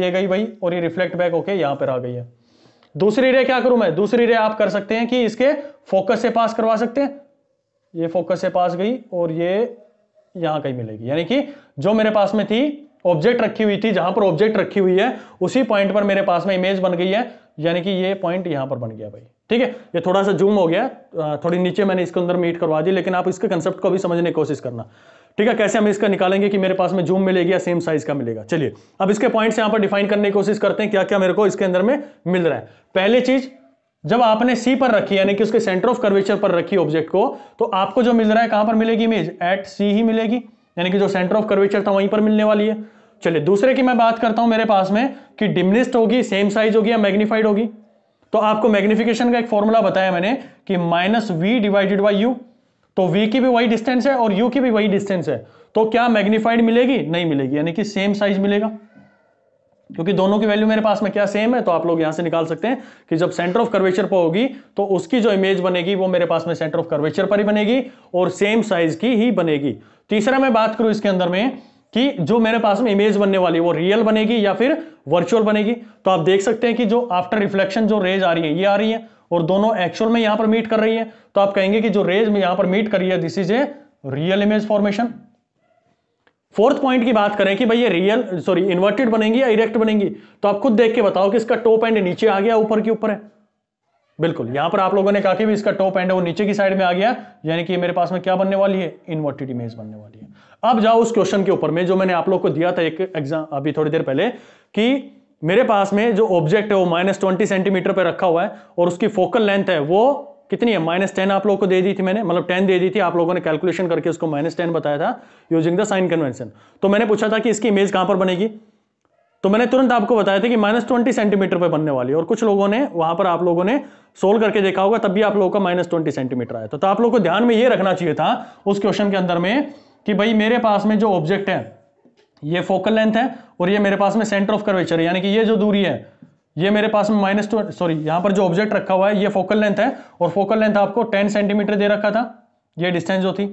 ये गई भाई और ये रिफ्लेक्ट बैक होके यहां पर आ गई है दूसरी रे क्या करूं मैं दूसरी रे आप कर सकते हैं कि इसके फोकस से पास करवा सकते हैं ये फोकस से पास गई और ये यहां कहीं मिलेगी यानी कि जो मेरे पास में थी ऑब्जेक्ट रखी हुई थी जहां पर ऑब्जेक्ट रखी हुई है उसी पॉइंट पर मेरे पास में इमेज बन गई है यानी कि ये पॉइंट यहां पर बन गया भाई ठीक है ये थोड़ा सा जूम हो गया थोड़ी नीचे मैंने इसके अंदर मीट करवा दी लेकिन आप इसके कंसेप्ट को भी समझने की कोशिश करना ठीक है कैसे हम इसका निकालेंगे कि मेरे पास में जूम मिलेगी या सेम साइज का मिलेगा चलिए अब इसके पॉइंट यहां पर डिफाइन करने की कोशिश करते हैं क्या क्या मेरे को इसके अंदर में मिल रहा है पहली चीज जब आपने सी पर रखी यानी कि उसके सेंटर ऑफ कर्वेचर पर रखी ऑब्जेक्ट को तो आपको जो मिल रहा है कहां पर मिलेगी इमेज एट सी ही मिलेगी यानी कि जो सेंटर ऑफ कर्वेचर था वहीं पर मिलने वाली है चलिए दूसरे की मैं बात करता हूं मेरे पास में कि डिमनिस्ट होगी सेम साइज होगी या मैग्निफाइड होगी तो आपको मैग्निफिकेशन का एक फॉर्मूला बताया मैंने कि minus we divided by U तो वी की भी वही डिस्टेंस है और यू की भी वही डिस्टेंस है तो क्या मैग्निफाइड मिलेगी नहीं मिलेगी यानी कि सेम साइज मिलेगा क्योंकि दोनों की वैल्यू मेरे पास में क्या सेम है तो आप लोग यहां से निकाल सकते हैं कि जब सेंटर ऑफ कर्वेचर पर होगी तो उसकी जो इमेज बनेगी वो मेरे पास में सेंटर ऑफ कर्वेचर पर ही बनेगी और सेम साइज की ही बनेगी तीसरा मैं बात करूं इसके अंदर में कि जो मेरे पास में इमेज बनने वाली है वो रियल बनेगी या फिर वर्चुअल बनेगी तो आप देख सकते हैं कि जो आफ्टर रिफ्लेक्शन जो रेज आ रही है ये आ रही है और दोनों एक्चुअल में यहां पर मीट कर रही है तो आप कहेंगे कि जो रेज में यहां पर मीट कर रही है this is a real image formation fourth point की बात करें कि भाई ये रियल सॉरी इन्वर्टेड बनेंगी या इरेक्ट बनेंगी तो आप खुद देख के बताओ कि इसका टॉप एंड नीचे आ गया ऊपर के ऊपर है बिल्कुल यहां पर आप लोगों ने कहा कि इसका टॉप एंड है वो नीचे की साइड में आ गया यानी कि मेरे पास में क्या बनने वाली है इन्वर्टेड इमेज बनने वाली है अब जाओ उस क्वेश्चन के ऊपर में जो मैंने आप लोग को दिया था एक एग्जाम अभी थोड़ी देर पहले कि मेरे पास में जो ऑब्जेक्ट है वो माइनस ट्वेंटी सेंटीमीटर पर रखा हुआ है और उसकी फोकल लेंथ है वो कितनी है माइनस टेन आप लोगों को दे दी थी मैंने मतलब टेन दे दी थी आप लोगों ने कैलकुलेशन करके उसको माइनस टेन बताया था यूजिंग द साइन कन्वेंशन तो मैंने पूछा था कि इसकी इमेज कहां पर बनेगी तो मैंने तुरंत आपको बताया था कि माइनस ट्वेंटी सेंटीमीटर पर बनने वाली है और कुछ लोगों ने वहां पर आप लोगों ने सोल्व करके देखा होगा तब भी आप लोगों का माइनस ट्वेंटी सेंटीमीटर आया तो, तो आप लोग को ध्यान में यह रखना चाहिए था उस क्वेश्चन के अंदर में कि भाई मेरे पास में जो ऑब्जेक्ट है ये फोकल लेंथ है और ये मेरे पास में सेंटर ऑफ कर्वेचर है यानी कि ये जो दूरी है ये मेरे पास में माइनस टू सॉरी यहां पर जो ऑब्जेक्ट रखा हुआ है ये फोकल लेंथ है और फोकल लेंथ आपको टेन सेंटीमीटर दे रखा था ये डिस्टेंस जो थी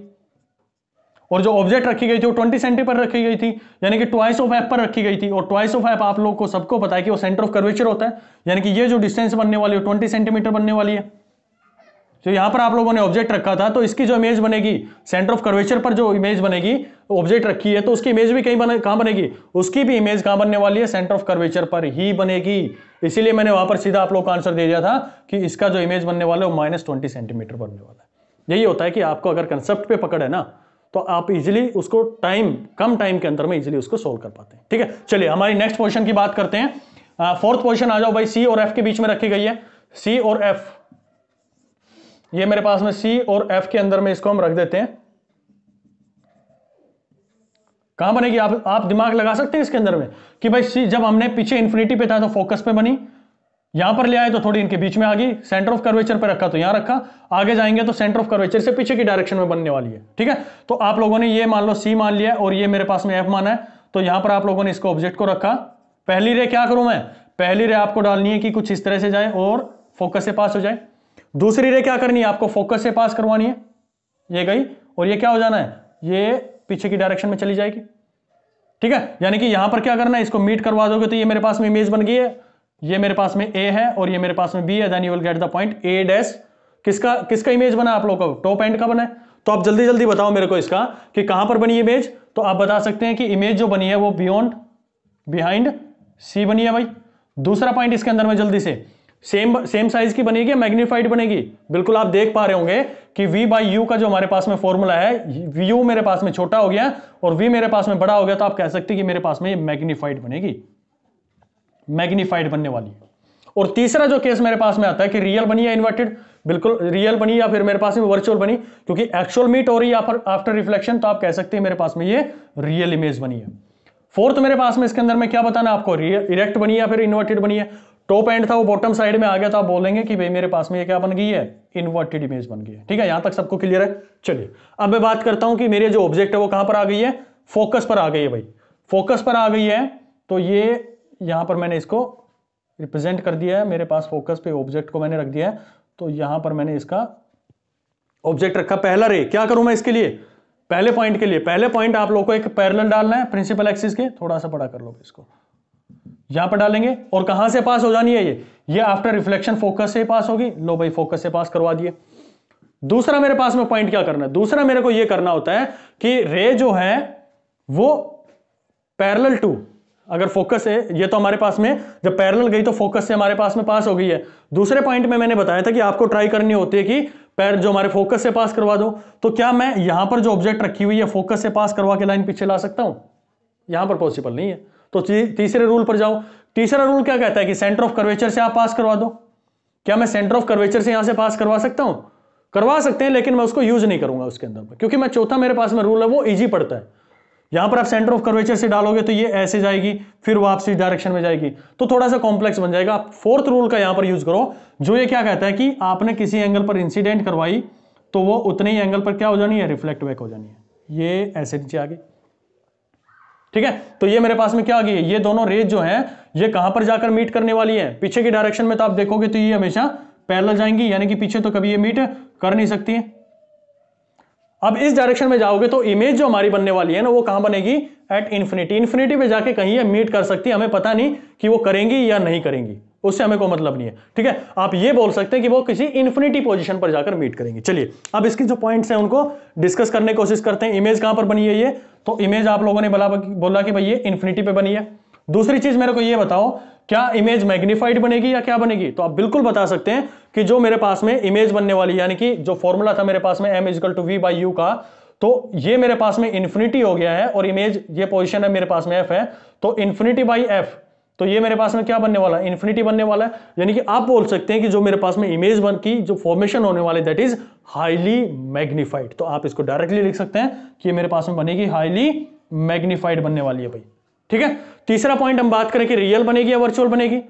और जो ऑब्जेक्ट रखी गई थी वो ट्वेंटी सेंटी पर रखी गई थी यानी कि ट्वाइस ऑफ एप पर रखी गई थी और ट्वाइस ऑफ एप आप लोग को सबको पता है कि वो सेंटर ऑफ कर्वेचर होता है यानी कि ये जो डिस्टेंस बनने वाली है ट्वेंटी सेंटीमीटर बनने वाली है जो यहां पर आप लोगों ने ऑब्जेक्ट रखा था तो इसकी जो इमेज बनेगी सेंटर ऑफ कर्वेचर पर जो इमेज बनेगी ऑब्जेक्ट रखी है तो उसकी इमेज भी कहीं बने कहां बनेगी उसकी भी इमेज कहां बनने वाली है सेंटर ऑफ कर्वेचर पर ही बनेगी इसीलिए मैंने वहां पर सीधा आप लोग को आंसर दे दिया था कि इसका जो इमेज बनने वाला है वो माइनस ट्वेंटी सेंटीमीटर बनने वाला है यही होता है कि आपको अगर कंसेप्ट पे पकड़ है ना तो आप इजिली उसको टाइम कम टाइम के अंदर में इजिली उसको सोल्व कर पाते हैं ठीक है चलिए हमारी नेक्स्ट क्वेश्चन की बात करते हैं फोर्थ क्वेश्चन आ जाओ भाई सी और एफ के बीच में रखी गई है सी और एफ ये मेरे पास में सी और एफ के अंदर में इसको हम रख देते हैं कहां बनेगी आप आप दिमाग लगा सकते हैं इसके अंदर में कि भाई सी जब हमने पीछे इन्फिनिटी पे था तो फोकस पे बनी यहां पर ले आए तो थोड़ी इनके बीच में आ गई सेंटर ऑफ कर्वेचर पर रखा तो यहां रखा आगे जाएंगे तो सेंटर ऑफ कर्वेचर से पीछे की डायरेक्शन में बनने वाली है ठीक है तो आप लोगों ने ये मान लो सी मान लिया और ये मेरे पास में एफ माना है तो यहां पर आप लोगों ने इसको ऑब्जेक्ट को रखा पहली रे क्या करूं मैं पहली रे आपको डालनी है कि कुछ इस तरह से जाए और फोकस से पास हो जाए दूसरी रे क्या करनी है आपको फोकस से पास करवानी है ये गई और ये क्या हो जाना है ये पीछे की डायरेक्शन में चली जाएगी ठीक है यानी कि यहां पर क्या करना है इसको मीट करवा दोगे तो ये मेरे पास में इमेज बन गई है ये मेरे पास में ए है और ये मेरे पास में बी है then you will get the point A dash किसका किसका इमेज बना आप लोग का टॉप एंड का बना है तो आप जल्दी जल्दी बताओ मेरे को इसका कि कहां पर बनी इमेज तो आप बता सकते हैं कि इमेज जो बनी है वो बियॉन्ड बिहाइंड सी बनी है भाई दूसरा पॉइंट इसके अंदर में जल्दी से सेम सेम साइज की बनेगी या मैग्नीफाइड बनेगी बिल्कुल आप देख पा रहे होंगे कि v बाई यू का जो हमारे पास में फॉर्मूला है u मेरे पास में छोटा हो गया और v मेरे पास में बड़ा हो गया तो आप कह सकते हैं कि मेरे पास में ये मैग्नीफाइड बनेगी मैग्नीफाइड बनने वाली और तीसरा जो केस मेरे पास में आता है कि रियल बनी या इन्वर्टेड बिल्कुल रियल बनी या फिर मेरे पास में वर्चुअल बनी क्योंकि एक्चुअल मीट हो रही है आफ्टर रिफ्लेक्शन तो आप कह सकते हैं मेरे पास में ये रियल इमेज बनी है फोर्थ मेरे पास में इसके अंदर में क्या बताना आपको इरेक्ट बनी या फिर इन्वर्टेड बनी है टॉप एंड था वो बॉटम साइड में आ गया था आप बोलेंगे कि भाई मेरे पास में ये क्या बन गई है इन्वर्टेड इमेज बन गई है ठीक है यहां तक सबको क्लियर है चलिए अब मैं बात करता हूं कि मेरे जो ऑब्जेक्ट है वो कहां पर आ गई है फोकस पर आ गई है भाई फोकस पर आ गई है तो ये यहां पर मैंने इसको रिप्रेजेंट कर दिया है मेरे पास फोकस पे ऑब्जेक्ट को मैंने रख दिया है तो यहां पर मैंने इसका ऑब्जेक्ट रखा पहला रे क्या करूं मैं इसके लिए पहले पॉइंट के लिए पहले पॉइंट आप लोग को एक पैरल डालना है प्रिंसिपल एक्सिस के थोड़ा सा बड़ा कर लो इसको यहां पर डालेंगे और कहां से पास हो जानी है ये ये आफ्टर रिफ्लेक्शन फोकस से पास होगी लो भाई फोकस से पास करवा दिए दूसरा मेरे पास में पॉइंट क्या करना है दूसरा मेरे को ये करना होता है कि रे जो है वो पैरेलल टू अगर फोकस है ये तो हमारे पास में जब पैरेलल गई तो फोकस से हमारे पास में पास हो गई है दूसरे पॉइंट में मैंने बताया था कि आपको ट्राई करनी होती है कि पैर जो हमारे फोकस से पास करवा दो तो क्या मैं यहां पर जो ऑब्जेक्ट रखी हुई है फोकस से पास करवा के लाइन पीछे ला सकता हूं यहां पर पॉसिबल नहीं है तो तीसरे रूल पर जाओ तीसरा रूल क्या कहता है कि सेंटर ऑफ कर्वेचर से आप पास करवा दो क्या मैं सेंटर ऑफ कर्वेचर से यहां से पास करवा सकता हूं करवा सकते हैं लेकिन मैं उसको यूज नहीं करूंगा उसके अंदर क्योंकि मैं चौथा मेरे पास में रूल है वो इजी पड़ता है यहां पर आप सेंटर ऑफ कर्वेचर से डालोगे तो ये ऐसे जाएगी फिर वापसी डायरेक्शन में जाएगी तो थोड़ा सा कॉम्प्लेक्स बन जाएगा आप फोर्थ रूल का यहां पर यूज करो जो ये क्या कहता है कि आपने किसी एंगल पर इंसिडेंट करवाई तो वो उतने ही एंगल पर क्या हो जानी है रिफ्लेक्ट बैक हो जानी है ये ऐसे नीचे आ गई ठीक है तो ये मेरे पास में क्या आ गई ये दोनों रेज जो है ये कहां पर जाकर मीट करने वाली है पीछे की डायरेक्शन में तो आप देखोगे तो ये हमेशा पैरल जाएंगी यानी कि पीछे तो कभी ये मीट कर नहीं सकती है अब इस डायरेक्शन में जाओगे तो इमेज जो हमारी बनने वाली है ना वो कहां बनेगी एट इन्फिनिटी इन्फिनिटी पे जाके कहीं ये मीट कर सकती है हमें पता नहीं कि वो करेंगी या नहीं करेंगी उससे हमें कोई मतलब नहीं है ठीक है आप ये बोल सकते हैं कि वो किसी इन्फिनिटी पोजीशन पर जाकर मीट करेंगे चलिए अब इसकी जो पॉइंट्स हैं उनको डिस्कस करने की कोशिश करते हैं इमेज कहां पर बनी है ये तो इमेज आप लोगों ने बोला बोला कि भाई ये इन्फिनिटी पे बनी है दूसरी चीज मेरे को ये बताओ क्या इमेज मैग्निफाइड बनेगी या क्या बनेगी तो आप बिल्कुल बता सकते हैं कि जो मेरे पास में इमेज बनने वाली यानी कि जो फॉर्मूला था मेरे पास में M equal to V by U का तो ये मेरे पास में इन्फिनिटी हो गया है और इमेज ये पोजिशन है मेरे पास में एफ है तो इन्फिनिटी बाई एफ तो ये मेरे पास में क्या बनने वाला है इन्फिनिटी बनने वाला है यानी कि आप बोल सकते हैं कि जो मेरे पास में इमेज बन की जो फॉर्मेशन होने वाले दैट इज हाईली मैग्निफाइड तो आप इसको डायरेक्टली लिख सकते हैं कि मेरे पास में बनेगी हाईली मैग्निफाइड बनने वाली है भाई ठीक है तीसरा पॉइंट हम बात करें कि रियल बनेगी या वर्चुअल बनेगी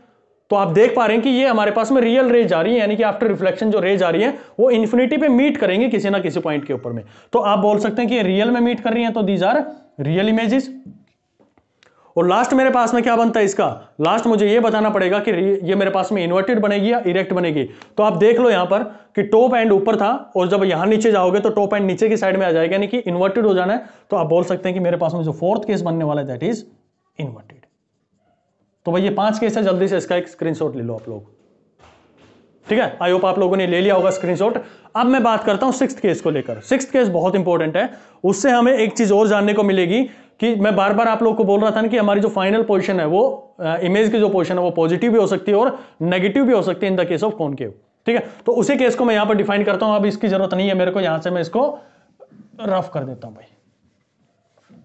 तो आप देख पा रहे हैं कि ये हमारे पास में रियल रेज आ रही है यानी कि आफ्टर रिफ्लेक्शन जो रेज आ रही है वो इन्फिनिटी पे मीट करेंगे किसी ना किसी पॉइंट के ऊपर में तो आप बोल सकते हैं कि रियल में मीट कर रही है तो दीज आर रियल इमेजेस और लास्ट मेरे पास में क्या बनता है इसका लास्ट मुझे ये बताना पड़ेगा कि ये मेरे पास में इन्वर्टेड बनेगी या इरेक्ट बनेगी तो आप देख लो यहां पर कि टॉप एंड ऊपर था और जब यहां नीचे जाओगे तो टॉप एंड नीचे की साइड में आ जाएगा यानी कि इन्वर्टेड हो जाना है तो आप बोल सकते हैं कि मेरे पास में जो फोर्थ केस बनने वाला है दैट इज इन्वर्टेड तो भाई ये पांच केस है जल्दी से इसका एक स्क्रीन ले लो आप लोग ठीक है आई होप आप लोगों ने ले लिया होगा स्क्रीनशॉट अब मैं बात करता हूं सिक्स केस को लेकर सिक्स केस बहुत इंपॉर्टेंट है उससे हमें एक चीज और जानने को मिलेगी कि मैं बार बार आप लोग को बोल रहा था ना कि हमारी जो फाइनल पोजिशन है वो इमेज की जो पोजिशन है वो पॉजिटिव भी हो सकती है और नेगेटिव भी हो सकती है in the case of concave ठीक है तो उसी केस को मैं यहां पर डिफाइन करता हूं अब इसकी जरूरत नहीं है मेरे को यहां से मैं इसको रफ कर देता हूं भाई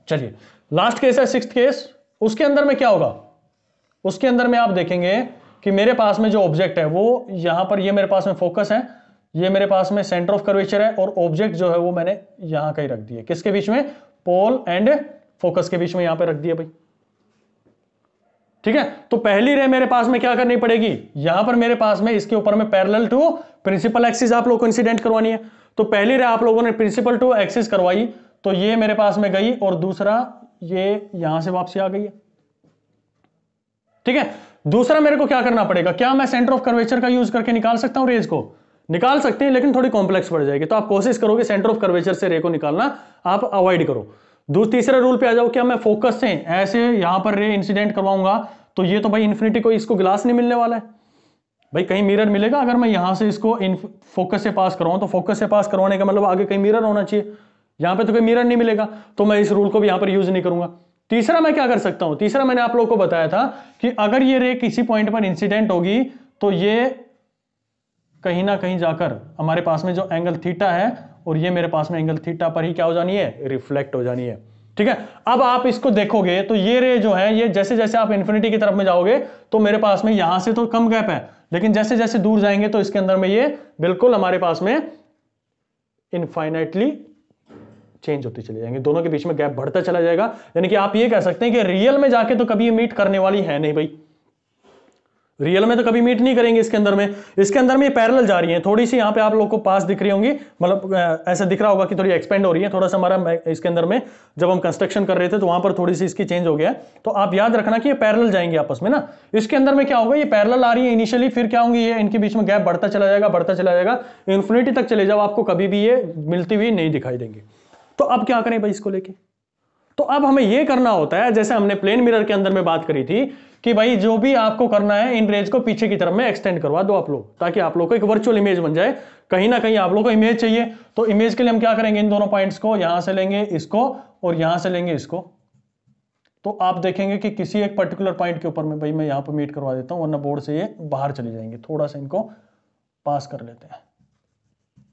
चलिए लास्ट केस है सिक्स केस उसके अंदर में क्या होगा उसके अंदर में आप देखेंगे कि मेरे पास में जो ऑब्जेक्ट है वो यहां पर ये मेरे पास में फोकस है ये मेरे पास में सेंटर ऑफ कर्वेचर है और ऑब्जेक्ट जो है वो मैंने यहां कहीं रख दिया किसके बीच में पोल एंड फोकस के बीच में यहां पे रख दिया भाई ठीक है तो पहली रे मेरे पास में क्या करनी पड़ेगी यहां पर मेरे पास में इसके ऊपर में पैरेलल टू प्रिंसिपल एक्सिस आप लोगों को इंसिडेंट करवानी है तो पहली रे आप लोगों ने प्रिंसिपल टू एक्सिस करवाई तो ये मेरे पास में गई और दूसरा ये यहां से वापसी आ गई है ठीक है दूसरा मेरे को क्या करना पड़ेगा क्या मैं सेंटर ऑफ कर्वेचर का यूज करके निकाल सकता हूं रेज को निकाल सकते हैं लेकिन थोड़ी कॉम्प्लेक्स पड़ जाएगी तो आप कोशिश करोगे सेंटर ऑफ कर्वेचर से रे को निकालना आप अवॉइड करो तीसरे रूल पे आ जाओ क्या मैं फोकस से ऐसे यहां पर रे इंसिडेंट करवाऊंगा तो ये तो भाई इन्फिनिटी को इसको ग्लास नहीं मिलने वाला है भाई कहीं मिरर मिलेगा अगर मैं यहां से इसको फोकस से पास करवाऊँ तो फोकस से पास करवाने का मतलब आगे कहीं मिरर होना चाहिए यहां पे तो कोई मिरर नहीं मिलेगा तो मैं इस रूल को भी यहां पर यूज नहीं करूंगा तीसरा मैं क्या कर सकता हूं तीसरा मैंने आप लोगों को बताया था कि अगर ये रे किसी पॉइंट पर इंसिडेंट होगी तो ये कहीं ना कहीं जाकर हमारे पास में जो एंगल थीटा है और ये मेरे पास में एंगल थीटा पर ही क्या हो जानी है रिफ्लेक्ट हो जानी है ठीक है अब आप इसको देखोगे तो ये रे जो है ये जैसे जैसे आप इन्फिनिटी की तरफ में जाओगे तो मेरे पास में यहां से तो कम गैप है लेकिन जैसे जैसे दूर जाएंगे तो इसके अंदर में ये बिल्कुल हमारे पास में इनफाइनाइटली चेंज होती चली जाएंगे दोनों के बीच में गैप बढ़ता चला जाएगा यानी कि आप ये कह सकते हैं कि रियल में जाके तो कभी मीट करने वाली है नहीं भाई रियल में तो कभी मीट नहीं करेंगे इसके अंदर में इसके अंदर में पैरल जा रही है थोड़ी सी यहाँ पे आप लोग को पास दिख रही होंगी मतलब ऐसा दिख रहा होगा कि थोड़ी एक्सपेंड हो रही है थोड़ा सा हमारा इसके अंदर में जब हम कंस्ट्रक्शन कर रहे थे तो वहां पर थोड़ी सी इसकी चेंज हो गया तो आप याद रखना कि ये पैरल जाएंगे आपस में ना इसके अंदर में क्या होगा ये पैरल आ रही है इनिशियली फिर क्या होंगी ये इनके बीच में गैप बढ़ता चला जाएगा बढ़ता चला जाएगा इन्फिनिटी तक चले जाओ आपको कभी भी ये मिलती हुई नहीं दिखाई देंगे तो अब क्या करें भाई इसको लेके तो अब हमें यह करना होता है जैसे हमने प्लेन मिरर के अंदर में बात करी थी कि भाई जो भी आपको करना है इन रेज को पीछे की तरफ में एक्सटेंड करवा दो आप लोग ताकि आप लोग को एक वर्चुअल इमेज बन जाए कहीं ना कहीं आप लोग को इमेज चाहिए तो इमेज के लिए हम क्या करेंगे इन दोनों पॉइंट्स को यहां से लेंगे इसको और यहां से लेंगे इसको तो आप देखेंगे कि किसी एक पर्टिकुलर पॉइंट के ऊपर में भाई मैं यहाँ पर मीट करवा देता हूँ वरना बोर्ड से ये बाहर चले जाएंगे थोड़ा सा इनको पास कर लेते हैं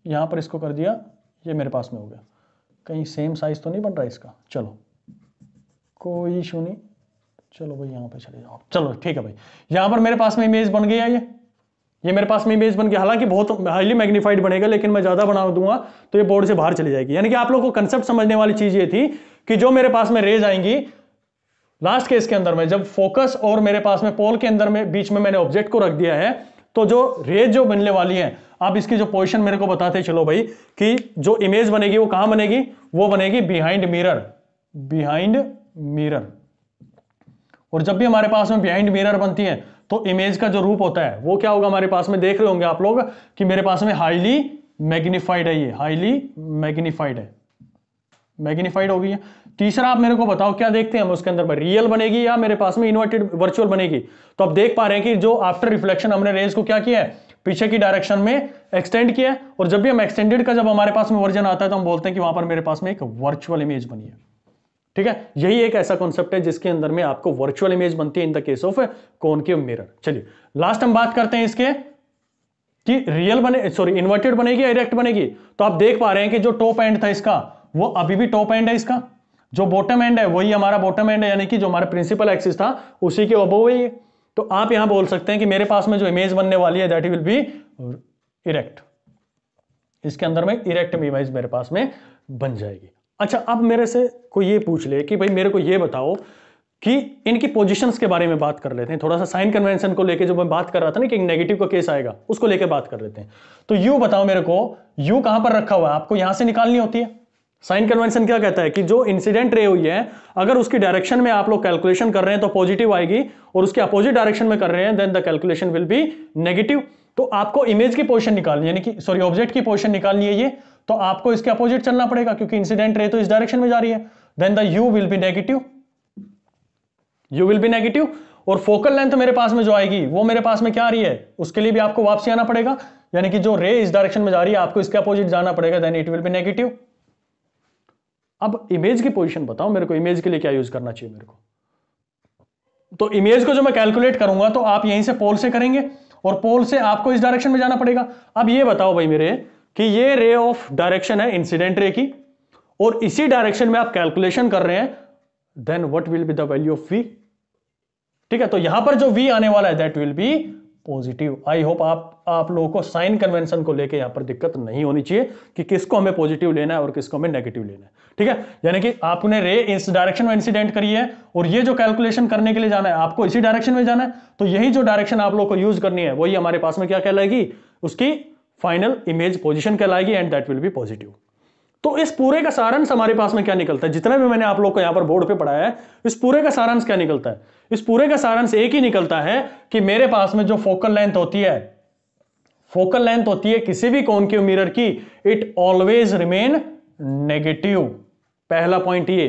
यहां पर इसको कर दिया ये मेरे पास में हो गया कहीं सेम साइज तो नहीं बन रहा इसका चलो कोई इशू नहीं चलो भाई यहाँ पे चले जाओ चलो ठीक है भाई यहाँ पर मेरे पास में इमेज बन गया ये ये मेरे पास में इमेज बन गया हालांकि बहुत हाईली मैग्नीफाइड बनेगा लेकिन मैं ज़्यादा बना दूंगा तो ये बोर्ड से बाहर चली जाएगी यानी कि आप लोग को कंसेप्ट समझने वाली चीज़ ये थी कि जो मेरे पास में रेज आएंगी लास्ट केस के अंदर में जब फोकस और मेरे पास में पोल के अंदर में बीच में मैंने ऑब्जेक्ट को रख दिया है तो जो रेज जो बनने वाली है आप इसकी जो पोजिशन मेरे को बताते चलो भाई कि जो इमेज बनेगी वो कहां बनेगी वो बनेगी बिहाइंड मिरर बिहाइंड मिरर और जब भी हमारे पास में बिहाइंड मिरर बनती है तो इमेज का जो रूप होता है वो क्या होगा हमारे पास में देख रहे होंगे आप लोग कि मेरे पास में हाईली मैग्निफाइड है ये हाईली मैग्निफाइड है मैग्निफाइड होगी तीसरा आप मेरे को बताओ क्या देखते हैं हम उसके अंदर पर रियल बनेगी या मेरे पास में इन्वर्टेड वर्चुअल बनेगी तो आप देख पा रहे हैं कि जो आफ्टर रिफ्लेक्शन हमने रेंज को क्या किया है पीछे की डायरेक्शन में एक्सटेंड किया है और जब भी हम एक्सटेंडेड का जब हमारे पास में वर्जन आता है तो हम बोलते हैं कि वहां पर मेरे पास में एक वर्चुअल इमेज बनी है ठीक है यही एक ऐसा कॉन्सेप्ट है जिसके अंदर में आपको वर्चुअल इमेज बनती है in the case of concave mirror चलिए लास्ट हम बात करते हैं इसके कि रियल बने सॉरी इन्वर्टेड बनेगी इरेक्ट बनेगी तो आप देख पा रहे हैं कि जो टॉप एंड था इसका वो अभी भी टॉप एंड है इसका जो बॉटम एंड है वही हमारा बॉटम एंड है यानी कि जो हमारा प्रिंसिपल एक्सिस था उसी के अबो है तो आप यहां बोल सकते हैं कि मेरे पास में जो इमेज बनने वाली है दैट विल बी इरेक्ट इसके अंदर में इरेक्ट इमेज मेरे पास में बन जाएगी अच्छा अब मेरे से कोई ये पूछ ले कि भाई मेरे को ये बताओ कि इनकी पोजीशंस के बारे में बात कर लेते हैं थोड़ा सा साइन कन्वेंशन को लेके जो मैं बात कर रहा था ना कि नेगेटिव का केस आएगा उसको लेके बात कर लेते हैं तो यू बताओ मेरे को यू कहां पर रखा हुआ है आपको यहां से निकालनी होती है साइन कन्वेंशन क्या कहता है कि जो इंसिडेंट रे हुई है अगर उसकी डायरेक्शन में आप लोग कैलकुलेशन कर रहे हैं तो पॉजिटिव आएगी और उसके अपोजिट डायरेक्शन में कर रहे हैं then the calculation will be negative तो आपको इमेज की पोजिशन निकालनी यानी कि सॉरी ऑब्जेक्ट की पोजिशन निकालनी है ये तो आपको इसके अपोजिट चलना पड़ेगा क्योंकि इंसिडेंट रे तो इस डायरेक्शन में जा रही है then the U will be negative U will be negative और फोकल लेंथ मेरे पास में जो आएगी वो मेरे पास में क्या आ रही है उसके लिए भी आपको वापसी आना पड़ेगा यानी कि जो रे इस डायरेक्शन में जा रही है आपको इसके अपोजिट जाना पड़ेगा then it will be negative अब इमेज की पोजिशन बताओ मेरे को इमेज के लिए क्या यूज करना चाहिए मेरे को तो इमेज को जो मैं कैलकुलेट करूंगा तो आप यहीं से पोल से करेंगे और पोल से आपको इस डायरेक्शन में जाना पड़ेगा अब ये बताओ भाई मेरे कि ये रे ऑफ डायरेक्शन है इंसिडेंट रे की और इसी डायरेक्शन में आप कैलकुलेशन कर रहे हैं then what will be the value of V ठीक है तो यहां पर जो वी आने वाला है that will be positive I hope आप आप लोगों को साइन कन्वेंशन को लेके यहां पर दिक्कत नहीं होनी चाहिए कि किसको हमें पॉजिटिव लेना है और किसको हमें नेगेटिव लेना है ठीक है यानी कि आपने रे इस डायरेक्शन में इंसिडेंट करी है और ये जो कैलकुलेशन करने के लिए जाना है आपको इसी डायरेक्शन में जाना है तो यही जो डायरेक्शन आप लोग को यूज करनी है वही हमारे पास में क्या कहलाएगी उसकी फाइनल इमेज पोजिशन कहलाएगी and that will be positive तो इस पूरे का सारांश हमारे पास में क्या निकलता है जितना भी मैंने आप लोग को यहां पर बोर्ड पे पढ़ाया है इस पूरे का सारांश क्या निकलता है इस पूरे का सारांश एक ही निकलता है कि मेरे पास में जो फोकल लेंथ होती है फोकल लेंथ होती है किसी भी कौन के मिरर की इट ऑलवेज रिमेन नेगेटिव पहला पॉइंट ये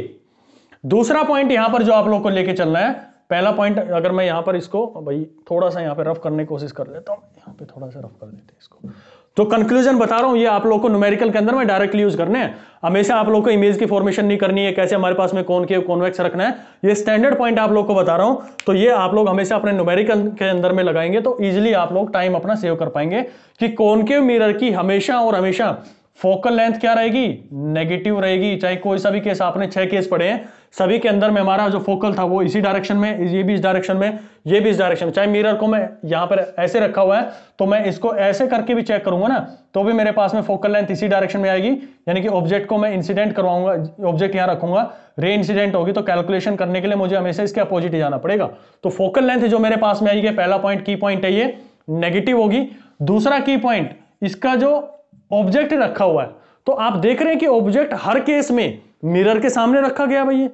दूसरा पॉइंट यहां पर जो आप लोग को लेके चलना है पहला पॉइंट अगर मैं यहां पर इसको भाई थोड़ा सा यहां पर रफ करने की कोशिश कर लेता हूं यहां पर थोड़ा सा रफ कर लेते हैं इसको तो कंक्लूजन बता रहा हूं ये आप लोग को न्यूमेरिकल के अंदर में डायरेक्टली यूज करने हैं हमेशा आप लोग को इमेज की फॉर्मेशन नहीं करनी है कैसे हमारे पास में कौन के कॉन्वेक्स रखना है ये स्टैंडर्ड पॉइंट आप लोग को बता रहा हूं तो ये आप लोग हमेशा अपने न्यूमेरिकल के अंदर में लगाएंगे तो इजिली आप लोग टाइम अपना सेव कर पाएंगे कि के मिरर की हमेशा और हमेशा फोकल लेंथ क्या रहेगी नेगेटिव रहेगी चाहे कोई सा भी केस आपने छह केस पढ़े हैं सभी के अंदर में हमारा जो फोकल था वो इसी डायरेक्शन में ये भी इस डायरेक्शन में ये भी इस डायरेक्शन में चाहे मिरर को मैं यहाँ पर ऐसे रखा हुआ है तो मैं इसको ऐसे करके भी चेक करूंगा ना तो भी मेरे पास में फोकल लेंथ इसी डायरेक्शन में आएगी यानी कि ऑब्जेक्ट को मैं इंसिडेंट करवाऊंगा ऑब्जेक्ट यहाँ रखूंगा रे इंसिडेंट होगी तो कैलकुलेशन करने के लिए मुझे हमेशा इसके अपोजिट ही जाना पड़ेगा तो फोकल लेंथ जो मेरे पास में आएगी पहला पॉइंट की पॉइंट है ये नेगेटिव होगी दूसरा की पॉइंट इसका जो ऑब्जेक्ट रखा हुआ है तो आप देख रहे हैं कि ऑब्जेक्ट हर केस में मिरर के सामने रखा गया भाई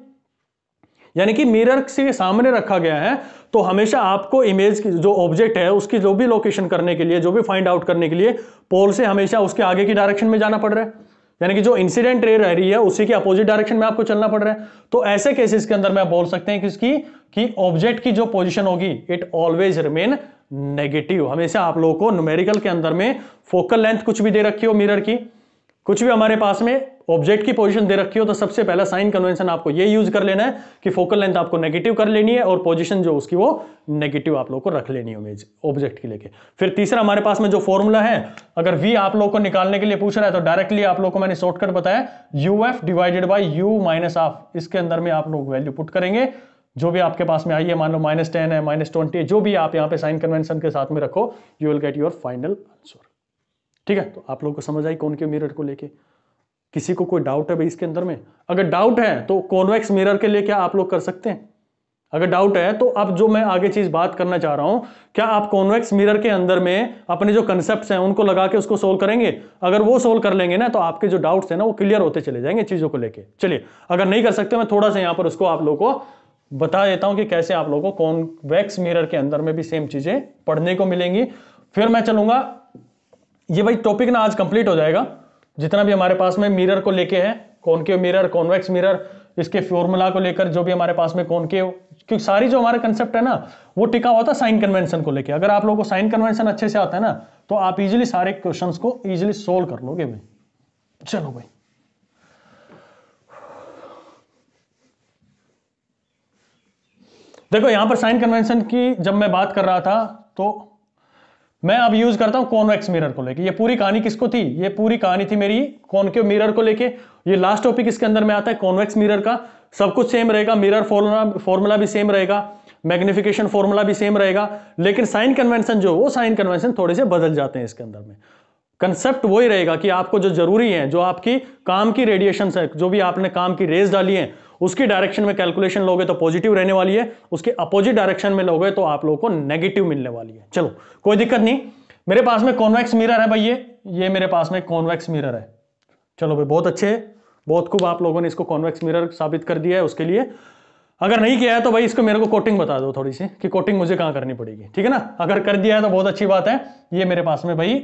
यानी कि मिरर के सामने रखा गया है तो हमेशा आपको इमेज की जो ऑब्जेक्ट है उसकी जो भी लोकेशन करने के लिए जो भी फाइंड आउट करने के लिए पोल से हमेशा उसके आगे की डायरेक्शन में जाना पड़ रहा है यानी कि जो इंसिडेंट रे रह रही है उसी के अपोजिट डायरेक्शन में आपको चलना पड़ रहा है तो ऐसे केसेस के अंदर में आप बोल सकते हैं किसकी कि ऑब्जेक्ट की जो पोजीशन होगी इट ऑलवेज रिमेन नेगेटिव हमेशा आप लोगों को न्यूमेरिकल के अंदर में फोकल लेंथ कुछ भी दे रखी हो मिरर की कुछ भी हमारे पास में ऑब्जेक्ट की पोजीशन दे रखी हो तो सबसे पहला साइन कन्वेंशन आपको ये यूज कर लेना है कि फोकल लेंथ आपको नेगेटिव कर लेनी है और पोजीशन जो उसकी वो नेगेटिव आप लोगों को रख लेनी होगी ऑब्जेक्ट की लेके फिर तीसरा हमारे पास में जो फॉर्मूला है अगर वी आप लोगों को निकालने के लिए पूछ रहा है तो डायरेक्टली आप लोग को मैंने शॉर्टकट बताया U F divided by U minus half इसके अंदर में आप लोग वैल्यू पुट करेंगे जो भी आपके पास में आई है मान लो माइनस टेन है माइनस ट्वेंटी है जो भी आप यहाँ पे साइन कन्वेंशन के साथ में रखो you will get your final answer ठीक है तो आप लोगों को समझ आई कौन के मिरर को लेके किसी को कोई डाउट है भाई इसके अंदर में अगर डाउट है तो कॉन्वेक्स मिरर के लिए क्या आप लोग कर सकते हैं अगर डाउट है तो अब जो मैं आगे चीज बात करना चाह रहा हूं क्या आप कॉन्वेक्स मिरर के अंदर में अपने जो कंसेप्ट हैं उनको लगा के उसको सोल्व करेंगे अगर वो सोल्व कर लेंगे ना तो आपके जो डाउट्स हैं ना वो क्लियर होते चले जाएंगे चीजों को लेके चलिए अगर नहीं कर सकते मैं थोड़ा सा यहां पर उसको आप लोगों को बता देता हूं कि कैसे आप लोगों को कॉन्वेक्स मिरर के अंदर में भी सेम चीजें पढ़ने को मिलेंगी फिर मैं चलूंगा ये भाई टॉपिक ना आज कंप्लीट हो जाएगा जितना भी हमारे पास में मिरर को लेके है कॉनकेव मिरर कॉन्वेक्स मिरर इसके फॉर्मूला को लेकर जो भी हमारे पास में कौन के क्योंकि सारी जो हमारे कंसेप्ट है ना वो टिका हुआ था साइन कन्वेंशन को लेकर अगर आप लोगों को साइन कन्वेंशन अच्छे से आता है ना तो आप इजिली सारे क्वेश्चन को इजिली सोल्व कर लोगे भाई चलो भाई देखो यहां पर साइन कन्वेंशन की जब मैं बात कर रहा था तो मैं अब यूज करता हूं कॉन्वेक्स मिरर को लेके ये पूरी कहानी किसको थी ये पूरी कहानी थी मेरी कौन के मिरर को लेके ये लास्ट टॉपिक इसके अंदर में आता है कॉन्वेक्स मिरर का सब कुछ सेम रहेगा मिरर फॉर्मूला फॉर्मूला भी सेम रहेगा मैग्निफिकेशन फॉर्मूला भी सेम रहेगा लेकिन साइन कन्वेंशन जो वो साइन कन्वेंशन थोड़े से बदल जाते हैं इसके अंदर में कंसेप्ट वही रहेगा कि आपको जो जरूरी है जो आपकी काम की रेडिएशन है जो भी आपने काम की रेस डाली है उसकी डायरेक्शन में कैलकुलेशन लोगे तो पॉजिटिव रहने वाली है उसके अपोजिट डायरेक्शन में लोगे तो आप लोगों को नेगेटिव मिलने वाली है चलो कोई दिक्कत नहीं मेरे पास में कॉन्वेक्स मिरर है भाई ये ये मेरे पास में कॉन्वेक्स मिरर है चलो भाई बहुत अच्छे बहुत खूब आप लोगों ने इसको कॉन्वेक्स मिरर साबित कर दिया है उसके लिए अगर नहीं किया है तो भाई इसको मेरे को कोटिंग बता दो थोड़ी सी कि कोटिंग मुझे कहां करनी पड़ेगी ठीक है ना अगर कर दिया है तो बहुत अच्छी बात है ये मेरे पास में भाई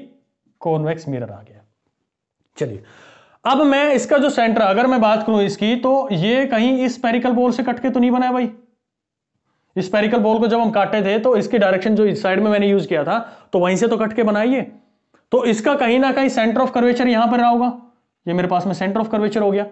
कॉन्वेक्स मिरर आ गया चलिए अब मैं इसका जो सेंटर अगर मैं बात करूं इसकी तो ये कहीं इस पेरिकल बोल से कटके तो नहीं बनाया भाई इस पेरिकल बोल को जब हम काटे थे तो इसकी डायरेक्शन जो इस साइड में मैंने यूज किया था तो वहीं से तो कटके बनाइए तो इसका कहीं ना कहीं सेंटर ऑफ कर्वेचर यहां पर रहा होगा ये मेरे पास में सेंटर ऑफ कर्वेचर हो गया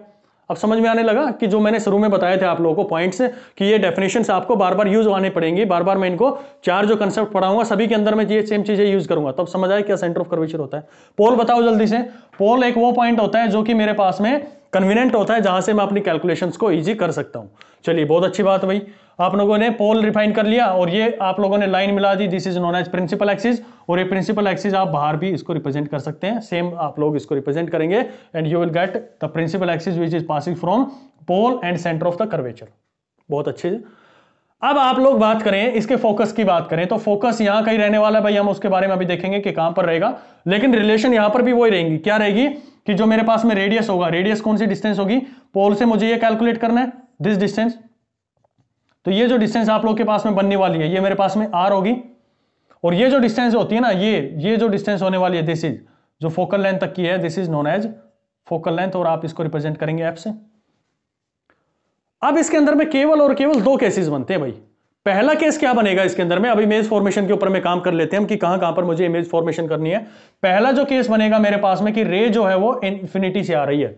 अब समझ में आने लगा कि जो मैंने शुरू में बताए थे आप लोगों को पॉइंट्स कि ये डेफिनेशन आपको बार बार यूज आने पड़ेंगे बार बार मैं इनको चार जो कंसेप्ट पढ़ाऊंगा सभी के अंदर मैं ये सेम चीजें यूज करूंगा तब तो समझ आए क्या सेंटर ऑफ कर्वेचर होता है पोल बताओ जल्दी से पोल एक वो पॉइंट होता है जो कि मेरे पास में कन्वीनियंट होता है जहां से मैं अपनी कैलकुलेशन को ईजी कर सकता हूँ चलिए बहुत अच्छी बात भाई आप लोगों ने पोल रिफाइन कर लिया और ये आप लोगों ने लाइन मिला दी this is known as principal axis और ये प्रिंसिपल एक्सिस आप बाहर भी इसको रिप्रेजेंट कर सकते हैं सेम आप लोग इसको रिप्रेजेंट करेंगे and you will get the principal axis which is passing from pole and centre of the curvature बहुत अच्छे अब आप लोग बात करें इसके फोकस की बात करें तो फोकस यहां कहीं रहने वाला है भाई हम उसके बारे में अभी देखेंगे कि कहां पर रहेगा लेकिन रिलेशन यहां पर भी वही रहेंगी क्या रहेगी कि जो मेरे पास में रेडियस होगा रेडियस कौन सी डिस्टेंस होगी पोल से मुझे ये कैलकुलेट करना है दिस डिस्टेंस तो ये जो डिस्टेंस आप लोग के पास में बनने वाली है ये मेरे पास में आर होगी और ये जो डिस्टेंस होती है ना ये ये जो डिस्टेंस होने वाली है दिस इज जो फोकल लेंथ तक की है this is known as focal length और आप इसको रिप्रेजेंट करेंगे ऐप से अब इसके अंदर में केवल और केवल दो केसेस बनते हैं भाई पहला केस क्या बनेगा इसके अंदर में अब इमेज फॉर्मेशन के ऊपर में काम कर लेते हैं हम कि कहां कहां पर मुझे इमेज फॉर्मेशन करनी है पहला जो केस बनेगा मेरे पास में कि रे जो है वो इन्फिनिटी से आ रही है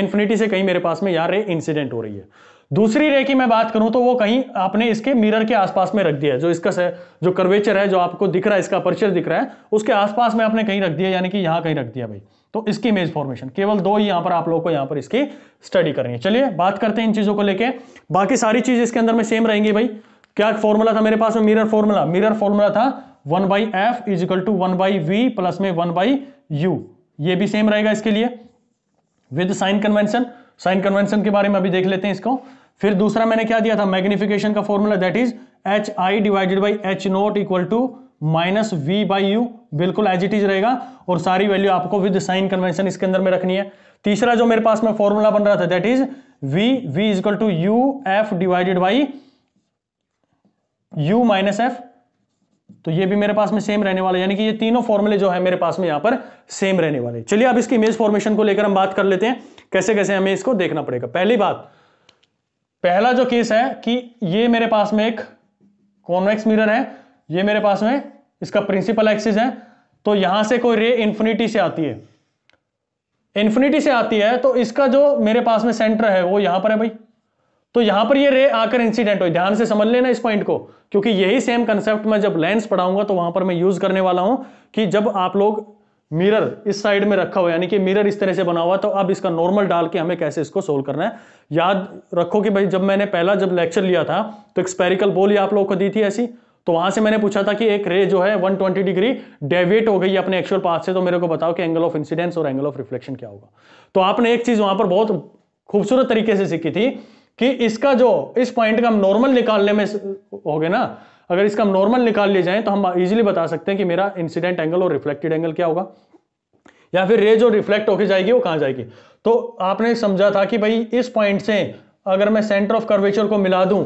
इन्फिनिटी से कहीं मेरे पास में यहां रे इंसिडेंट हो रही है दूसरी रे की मैं बात करूं तो वो कहीं आपने इसके मिरर के आसपास में रख दिया है जो इसका से, जो कर्वेचर है जो आपको दिख रहा है इसका अपर्चर दिख रहा है उसके आसपास में आपने कहीं रख दिया यानी कि यहां कहीं रख दिया भाई तो इसकी इमेज फॉर्मेशन केवल दो ही यहां पर आप लोगों को यहां पर इसकी स्टडी करनी है चलिए बात करते हैं इन चीजों को लेकर बाकी सारी चीज इसके अंदर में सेम रहेंगी भाई क्या फॉर्मूला था मेरे पास में मिरर फॉर्मूला मिरर फॉर्मूला था one by F is equal to one by we plus में वन बाई यू ये भी सेम रहेगा इसके लिए with sign convention sign convention के बारे में अभी देख लेते हैं इसको फिर दूसरा मैंने क्या दिया था मैग्निफिकेशन का formula that is H I divided by H naught equal to minus V by U बिल्कुल एज इट इज रहेगा और सारी वैल्यू आपको विद साइन कन्वेंशन इसके अंदर में रखनी है तीसरा जो मेरे पास में फॉर्मूला बन रहा था that is V V equal to U F divided by U minus F तो ये भी मेरे पास में सेम रहने वाला यानी कि ये तीनों फॉर्मूले जो है मेरे पास में यहां पर सेम रहने वाले चलिए अब इसकी इमेज फॉर्मेशन को लेकर हम बात कर लेते हैं कैसे कैसे हमें इसको देखना पड़ेगा पहली बात पहला जो केस है कि ये मेरे पास में एक कॉन्वेक्स मिरर है ये मेरे पास में इसका प्रिंसिपल एक्सिस है तो यहां से कोई रे इन्फिनिटी से आती है इन्फिनिटी से आती है तो इसका जो मेरे पास में सेंटर है वो यहां पर है भाई तो यहां पर ये रे आकर इंसिडेंट हुई ध्यान से समझ लेना इस पॉइंट को क्योंकि यही सेम कंसेप्ट में जब लेंस पढ़ाऊंगा तो वहां पर मैं यूज करने वाला हूं कि जब आप लोग मिरर इस साइड में रखा हुआ यानी कि मिरर इस तरह से बना हुआ तो अब इसका नॉर्मल डाल के हमें कैसे इसको सोल्व करना है याद रखो कि भाई जब मैंने पहला जब लेक्चर लिया था तो एक स्पेरिकल आप लोगों को दी थी ऐसी तो वहां से मैंने पूछा था कि एक रे जो है 120 डिग्री डेविएट हो गई अपने एक्चुअल पाथ से तो मेरे को बताओ कि एंगल ऑफ इंसिडेंस और एंगल ऑफ रिफ्लेक्शन क्या होगा तो आपने एक चीज वहां पर बहुत खूबसूरत तरीके से सीखी थी कि इसका जो इस पॉइंट का हम नॉर्मल निकालने में हो गए ना अगर इसका हम नॉर्मल निकाल लिए जाए तो हम इजिली बता सकते हैं कि मेरा इंसिडेंट एंगल और रिफ्लेक्टेड एंगल क्या होगा या फिर रे जो रिफ्लेक्ट होके जाएगी वो कहां जाएगी तो आपने समझा था कि भाई इस पॉइंट से अगर मैं सेंटर ऑफ कर्वेचर को मिला दूं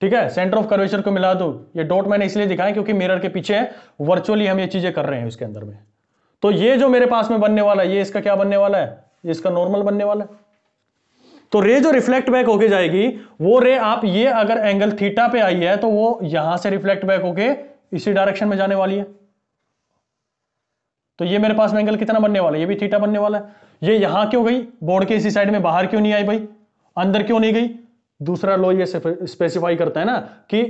ठीक है सेंटर ऑफ कर्वेचर को मिला दूं ये डॉट मैंने इसलिए दिखाया क्योंकि मिरर के पीछे है वर्चुअली हम ये चीजें कर रहे हैं उसके अंदर में तो ये जो मेरे पास में बनने वाला है ये इसका क्या बनने वाला है ये इसका नॉर्मल बनने वाला है तो रे जो रिफ्लेक्ट बैक होके जाएगी वो रे आप ये अगर एंगल थीटा पे आई है तो वो यहां से रिफ्लेक्ट बैक होके इसी डायरेक्शन में जाने वाली है तो ये मेरे पास में एंगल कितना बनने वाला है ये भी थीटा बनने वाला है ये यहां क्यों गई बोर्ड के इसी साइड में बाहर क्यों नहीं आई भाई अंदर क्यों नहीं गई दूसरा लो ये स्पेसिफाई करता है ना कि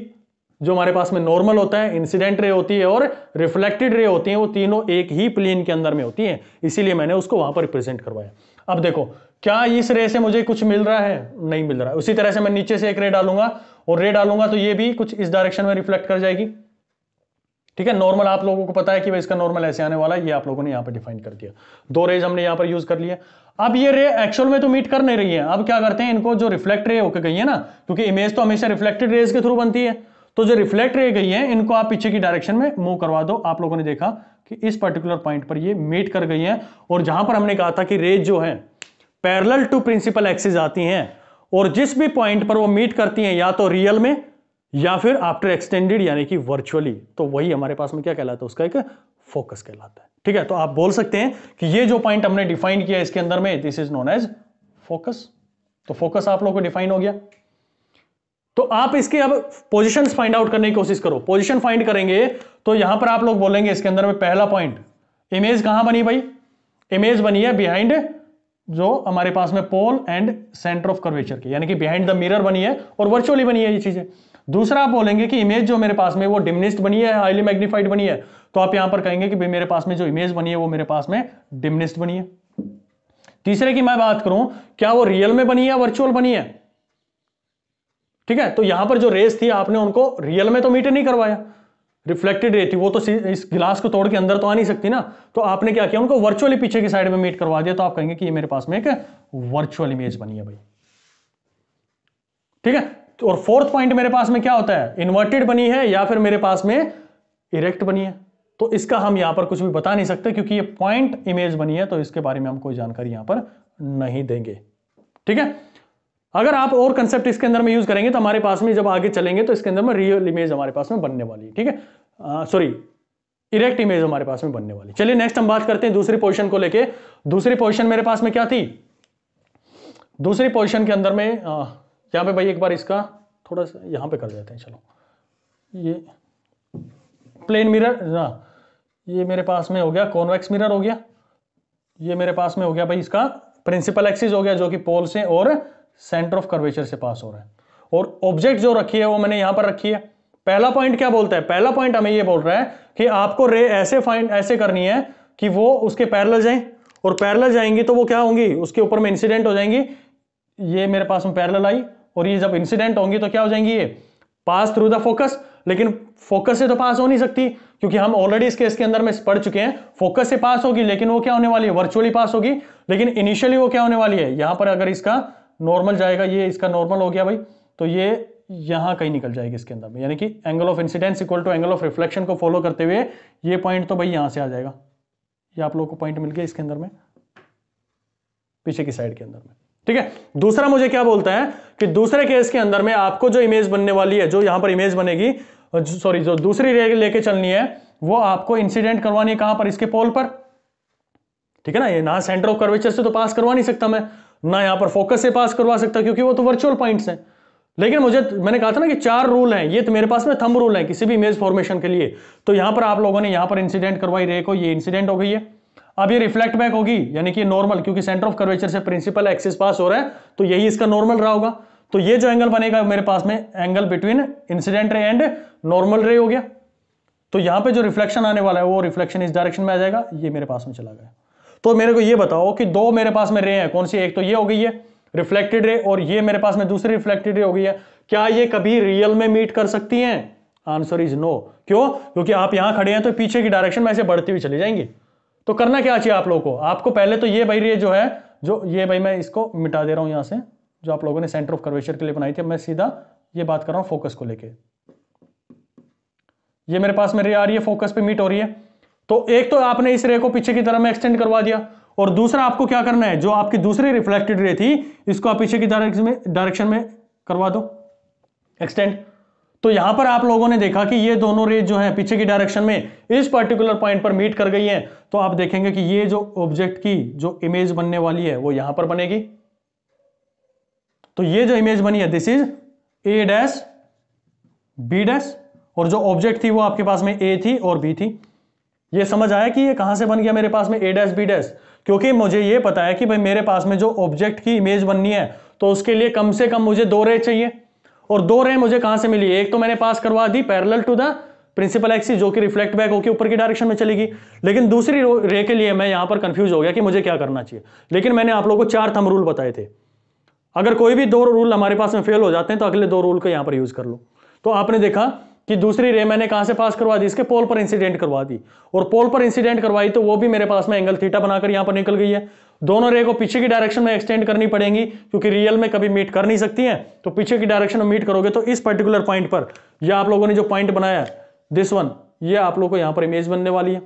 जो हमारे पास में नॉर्मल होता है इंसिडेंट रे होती है और रिफ्लेक्टेड रे होती है वो तीनों एक ही प्लेन के अंदर में होती है इसीलिए मैंने उसको वहां पर रिप्रेजेंट करवाया अब देखो क्या इस रे से मुझे कुछ मिल रहा है नहीं मिल रहा है उसी तरह से मैं नीचे से एक रे डालूंगा और रे डालूंगा तो ये भी कुछ इस डायरेक्शन में रिफ्लेक्ट कर जाएगी ठीक है नॉर्मल आप लोगों को पता है कि भाई इसका नॉर्मल ऐसे आने वाला है ये आप लोगों ने यहाँ पर डिफाइन कर दिया दो रेज हमने यहाँ पर यूज कर लिया अब ये रे एक्चुअल में तो मीट कर नहीं रही है अब क्या करते हैं इनको जो रिफ्लेक्ट रे होकर गई है ना क्योंकि इमेज तो हमेशा रिफ्लेक्टेड रेज के थ्रू बनती है तो जो रिफ्लेक्ट रे गई है इनको आप पीछे की डायरेक्शन में मूव करवा दो आप लोगों ने देखा कि इस पर्टिकुलर पॉइंट पर ये मीट कर गई हैं और जहां पर हमने कहा था कि रेज जो है पैरेलल टू प्रिंसिपल एक्सिस आती हैं और जिस भी पॉइंट पर वो मीट करती हैं या तो रियल में या फिर आफ्टर एक्सटेंडेड यानी कि वर्चुअली तो वही हमारे पास में क्या कहलाता है उसका एक फोकस कहलाता है ठीक है तो आप बोल सकते हैं कि ये जो पॉइंट हमने डिफाइन किया इसके अंदर में this is known as focus तो फोकस आप लोगों को डिफाइन हो गया तो आप इसके अब पोजिशन फाइंड आउट करने की कोशिश करो पोजिशन फाइंड करेंगे तो यहां पर आप लोग बोलेंगे इसके अंदर में पहला पॉइंट इमेज कहां बनी भाई इमेज बनी है बिहाइंड जो हमारे पास में pole and centre of curvature की यानी कि बिहाइंड द मिरर बनी है और वर्चुअली बनी है ये चीजें दूसरा आप बोलेंगे कि इमेज जो मेरे पास में वो डिमनिस्ड बनी है हाईली मैग्निफाइड बनी है तो आप यहां पर कहेंगे कि मेरे पास में जो इमेज बनी है वो मेरे पास में डिमनिस्ट बनी है तीसरे की मैं बात करूं क्या वो रियल में बनी है वर्चुअल बनी है ठीक है तो यहां पर जो रेस थी आपने उनको रियल में तो मीटर नहीं करवाया रिफ्लेक्टेड रे थी वो तो इस गिलास को तोड़ के अंदर तो आ नहीं सकती ना तो आपने क्या किया उनको वर्चुअली पीछे की साइड में मीट करवा दिया तो आप कहेंगे कि ये मेरे पास में एक वर्चुअल इमेज बनी है भाई ठीक है तो और फोर्थ पॉइंट मेरे पास में क्या होता है इन्वर्टेड बनी है या फिर मेरे पास में इरेक्ट बनी है तो इसका हम यहां पर कुछ भी बता नहीं सकते क्योंकि ये पॉइंट इमेज बनी है तो इसके बारे में हम कोई जानकारी यहां पर नहीं देंगे ठीक है अगर आप और कंसेप्ट इसके अंदर में यूज करेंगे तो हमारे पास में जब आगे चलेंगे तो इसके अंदर में रियल इमेज हमारे पास में बनने वाली ठीक है सॉरी इरेक्ट इमेज हमारे पास में बनने वाली चलिए नेक्स्ट हम बात करते हैं दूसरी पोजिशन को लेकर दूसरी पोजिशन मेरे पास में क्या थी दूसरी पोजिशन के अंदर में यहां पर भाई एक बार इसका थोड़ा सा यहां पर कर देते हैं चलो ये प्लेन मिरर ना ये मेरे पास में हो गया कॉन्वेक्स मिरर हो गया ये मेरे पास में हो गया भाई इसका प्रिंसिपल एक्सिस हो गया जो कि पोल से और सेंटर ऑफ कर्वेचर से पास हो रहा है और ऑब्जेक्ट जो रखी है वो मैंने यहां पर रखी है पहला पॉइंट क्या बोलता है पहला पॉइंट हमें ये बोल रहा है कि आपको रे ऐसे फाइंड ऐसे करनी है कि वो उसके पैरल जाए और पैरल जाएंगी तो वो क्या होंगी उसके ऊपर में इंसिडेंट हो जाएंगी ये मेरे पास में पैरल आई और ये जब इंसिडेंट होंगी तो क्या हो जाएंगी ये पास थ्रू द फोकस लेकिन फोकस से तो पास हो नहीं सकती क्योंकि हम ऑलरेडी इस केस के अंदर में पढ़ चुके हैं फोकस से पास होगी लेकिन वो क्या होने वाली है वर्चुअली पास होगी लेकिन इनिशियली वो क्या होने वाली है यहां पर अगर इसका नॉर्मल जाएगा ये इसका नॉर्मल हो गया भाई तो ये यहाँ कहीं निकल जाएगी इसके अंदर में यानी कि angle of incidence equal to angle of reflection को फॉलो करते हुए ये पॉइंट तो भाई यहाँ से आ जाएगा ये आप लोगों को पॉइंट मिल गया इसके अंदर में पीछे की साइड के अंदर में ठीक है दूसरा मुझे क्या बोलता है कि दूसरे केस के अंदर में आपको जो इमेज बनने वाली है जो यहाँ पर इमेज बनेगी सॉरी जो दूसरी रे लेके चलनी है वो आपको इंसिडेंट करवानी है कहां पर इसके पोल पर ठीक है ना ये ना सेंटर ऑफ कर्वेचर से तो पास करवा नहीं सकता मैं ना यहां पर फोकस से पास करवा सकता क्योंकि वो तो वर्चुअल पॉइंट्स हैं लेकिन मुझे मैंने कहा था ना कि चार रूल हैं ये तो मेरे पास में थंब रूल है किसी भी इमेज फॉर्मेशन के लिए तो यहां पर आप लोगों ने यहां पर इंसिडेंट करवाई रे को ये इंसिडेंट हो गई है अब ये रिफ्लेक्ट बैक होगी यानी कि नॉर्मल क्योंकि सेंटर ऑफ कर्वेचर से प्रिंसिपल एक्सिस पास हो रहा है तो यही इसका नॉर्मल रहा होगा तो ये जो एंगल बनेगा मेरे पास में angle between incident ray and normal ray हो गया तो यहां पे जो रिफ्लेक्शन आने वाला है वो रिफ्लेक्शन इस डायरेक्शन में आ जाएगा ये मेरे पास में चला गया तो मेरे को ये बताओ कि दो मेरे पास में रे हैं कौन सी एक तो ये हो गई है रिफ्लेक्टेड रे और ये मेरे पास में दूसरी रिफ्लेक्टेड रे हो गई है क्या ये कभी रियल में मीट कर सकती हैं आंसर इज नो क्यों क्योंकि आप यहां खड़े हैं तो पीछे की डायरेक्शन में ऐसे बढ़ती हुई चली जाएंगी तो करना क्या चाहिए आप लोगों को आपको पहले तो ये भाई रे जो है जो ये भाई मैं इसको मिटा दे रहा हूं यहां से जो आप लोगों ने सेंटर ऑफ कर्वेचर के लिए बनाई थी मैं सीधा ये बात कर रहा हूं फोकस को लेके ये मेरे पास में रे आ रही है फोकस पे मीट हो रही है तो एक तो आपने इस रे को पीछे की तरह में एक्सटेंड करवा दिया और दूसरा आपको क्या करना है जो आपकी दूसरी रिफ्लेक्टेड रे थी इसको आप पीछे की डायरेक्शन में डायरेक्शन में करवा दो एक्सटेंड तो यहां पर आप लोगों ने देखा कि ये दोनों रेज जो है पीछे की डायरेक्शन में इस पर्टिकुलर पॉइंट पर मीट कर गई हैं तो आप देखेंगे कि ये जो ऑब्जेक्ट की जो इमेज बनने वाली है वो यहां पर बनेगी तो ये जो इमेज बनी है this is A dash B dash और जो ऑब्जेक्ट थी वो आपके पास में ए थी और बी थी ये समझ आया कि ये कहां से बन गया मेरे पास में ए डैश बी डैश क्योंकि मुझे ये पता है कि भाई मेरे पास में जो ऑब्जेक्ट की इमेज बननी है तो उसके लिए कम से कम मुझे दो रे चाहिए और दो रे मुझे कहां से मिली एक तो मैंने पास करवा दी parallel to the principal axis जो कि रिफ्लेक्ट बैक होकर ऊपर की डायरेक्शन में चलेगी लेकिन दूसरी रे के लिए मैं यहां पर कंफ्यूज हो गया कि मुझे क्या करना चाहिए लेकिन मैंने आप लोगों को चार थम रूल बताए थे अगर कोई भी दो रूल हमारे पास में फेल हो जाते हैं तो अगले दो रूल को यहां पर यूज़ कर लो तो आपने देखा कि दूसरी रे मैंने कहां से पास करवा दी इसके पोल पर इंसिडेंट करवा दी और पोल पर इंसिडेंट करवाई तो वो भी मेरे पास में एंगल थीटा बनाकर यहां पर निकल गई है दोनों रे को पीछे की डायरेक्शन में एक्सटेंड करनी पड़ेगी क्योंकि रियल में कभी मीट कर नहीं सकती है तो पीछे की डायरेक्शन में मीट करोगे तो इस पर्टिकुलर पॉइंट पर यह आप लोगों ने जो पॉइंट बनाया दिस वन ये आप लोगों को यहां पर इमेज बनने वाली है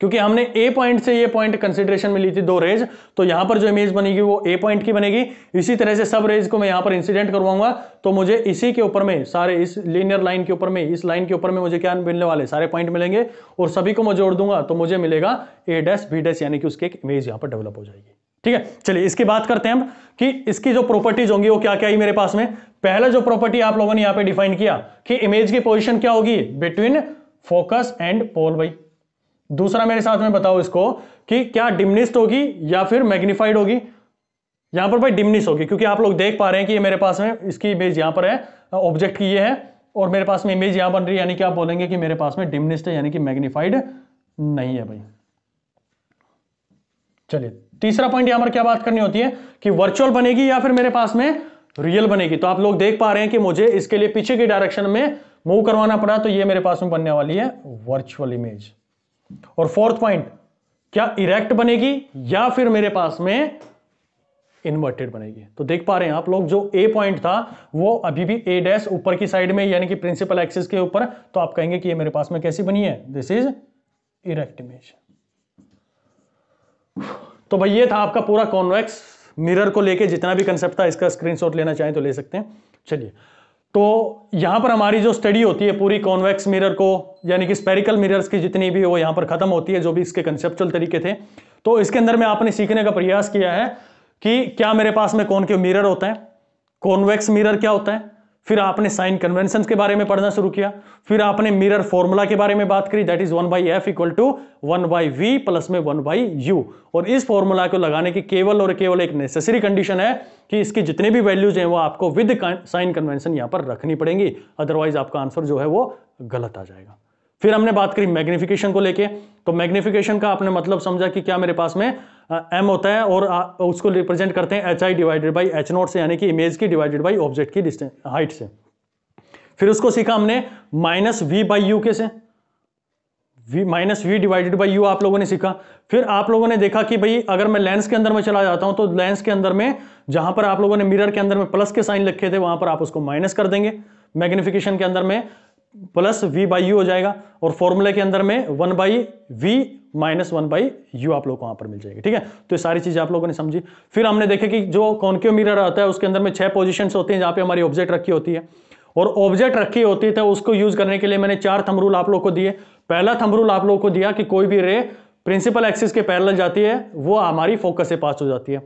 क्योंकि हमने ए पॉइंट से ये पॉइंट कंसिडरेशन में ली थी दो रेज तो यहां पर जो इमेज बनेगी वो ए पॉइंट की बनेगी इसी तरह से सब रेज को मैं यहां पर इंसिडेंट करवाऊंगा तो मुझे इसी के ऊपर में सारे इस लीनियर लाइन के ऊपर में इस लाइन के ऊपर में मुझे क्या मिलने वाले सारे पॉइंट मिलेंगे और सभी को मैं जोड़ दूंगा तो मुझे मिलेगा ए डैस बी डैस यानी कि उसकी एक इमेज यहां पर डेवलप हो जाएगी ठीक है चलिए इसकी बात करते हैं हम कि इसकी जो प्रॉपर्टीज होंगी वो क्या क्या आई मेरे पास में पहला जो प्रॉपर्टी आप लोगों ने यहां पे डिफाइन किया कि इमेज की पोजीशन क्या होगी बिटवीन फोकस एंड पोल भाई दूसरा मेरे साथ में बताओ इसको कि क्या डिमनिस्ट होगी या फिर मैग्निफाइड होगी यहां पर भाई डिमनिस होगी क्योंकि आप लोग देख पा रहे हैं कि ये मेरे पास में इसकी इमेज यहां पर है ऑब्जेक्ट की ये है और मेरे पास में इमेज यहां बन रही है यानी कि आप बोलेंगे कि मेरे पास में डिमनिस्ट है यानी कि मैग्निफाइड नहीं है भाई चलिए तीसरा पॉइंट यहां पर क्या बात करनी होती है कि वर्चुअल बनेगी या फिर मेरे पास में रियल बनेगी तो आप लोग देख पा रहे हैं कि मुझे इसके लिए पीछे की डायरेक्शन में मूव करवाना पड़ा तो ये मेरे पास में बनने वाली है वर्चुअल इमेज और फोर्थ पॉइंट क्या इरेक्ट बनेगी या फिर मेरे पास में इन्वर्टेड बनेगी तो देख पा रहे हैं आप लोग जो ए पॉइंट था वो अभी भी ए डैश ऊपर की साइड में यानी कि प्रिंसिपल एक्सिस के ऊपर तो आप कहेंगे कि ये मेरे पास में कैसी बनी है दिस इज इरेक्ट इमेज तो भाई ये था आपका पूरा कॉन्वेक्स मिरर को लेके जितना भी कंसेप्ट था इसका स्क्रीनशॉट लेना चाहें तो ले सकते हैं चलिए तो यहाँ पर हमारी जो स्टडी होती है पूरी कॉन्वेक्स मिरर को यानी कि स्पेरिकल मिरर्स की जितनी भी वो यहाँ पर खत्म होती है जो भी इसके कंसेप्चुअल तरीके थे तो इसके अंदर में आपने सीखने का प्रयास किया है कि क्या मेरे पास में कौन क्यों मिरर होते हैं कॉन्वेक्स मिरर क्या होता है फिर आपने साइन कन्वेंशन के बारे में पढ़ना शुरू किया फिर आपने मिरर फॉर्मूला के बारे में बात करी that is one by F equal to one by we plus में वन बाई यू और इस फॉर्मूला को लगाने की केवल और केवल एक नेसेसरी कंडीशन है कि इसकी जितने भी वैल्यूज हैं वो आपको विद साइन कन्वेंशन यहां पर रखनी पड़ेंगी अदरवाइज आपका आंसर जो है वो गलत आ जाएगा फिर हमने बात करी मैग्निफिकेशन को लेके तो मैग्निफिकेशन का आपने मतलब समझा कि क्या मेरे पास में एम होता है और उसको रिप्रेजेंट करते हैं h I divided by H nought से यानी कि इमेज की डिवाइडेड बाई ऑब्जेक्ट की डिस्टेंस हाइट से फिर उसको सीखा हमने माइनस वी बाई यू के से v minus we divided by u आप लोगों ने सीखा फिर आप लोगों ने देखा कि भाई अगर मैं लेंस के अंदर में चला जाता हूं तो लेंस के अंदर में जहां पर आप लोगों ने मिरर के अंदर में प्लस के साइन लिखे थे वहां पर आप उसको माइनस कर देंगे मैग्निफिकेशन के अंदर में प्लस वी बाई यू हो जाएगा और फॉर्मूले के अंदर में one by v minus one by u आप लोग को वहां पर मिल जाएगी ठीक है तो ये सारी चीजें आप लोगों ने समझी फिर हमने देखे कि जो कॉन्क्यू मिरर आता है उसके अंदर में छह पोजिशन होती है जहां पर हमारी ऑब्जेक्ट रखी होती है और ऑब्जेक्ट रखी होती है तो उसको यूज करने के लिए मैंने चार थमरूल आप लोग को दिए पहला थमरूल आप लोग को दिया कि कोई भी रे प्रिंसिपल एक्सिस के पैरल जाती है वो हमारी फोकस से पास हो जाती है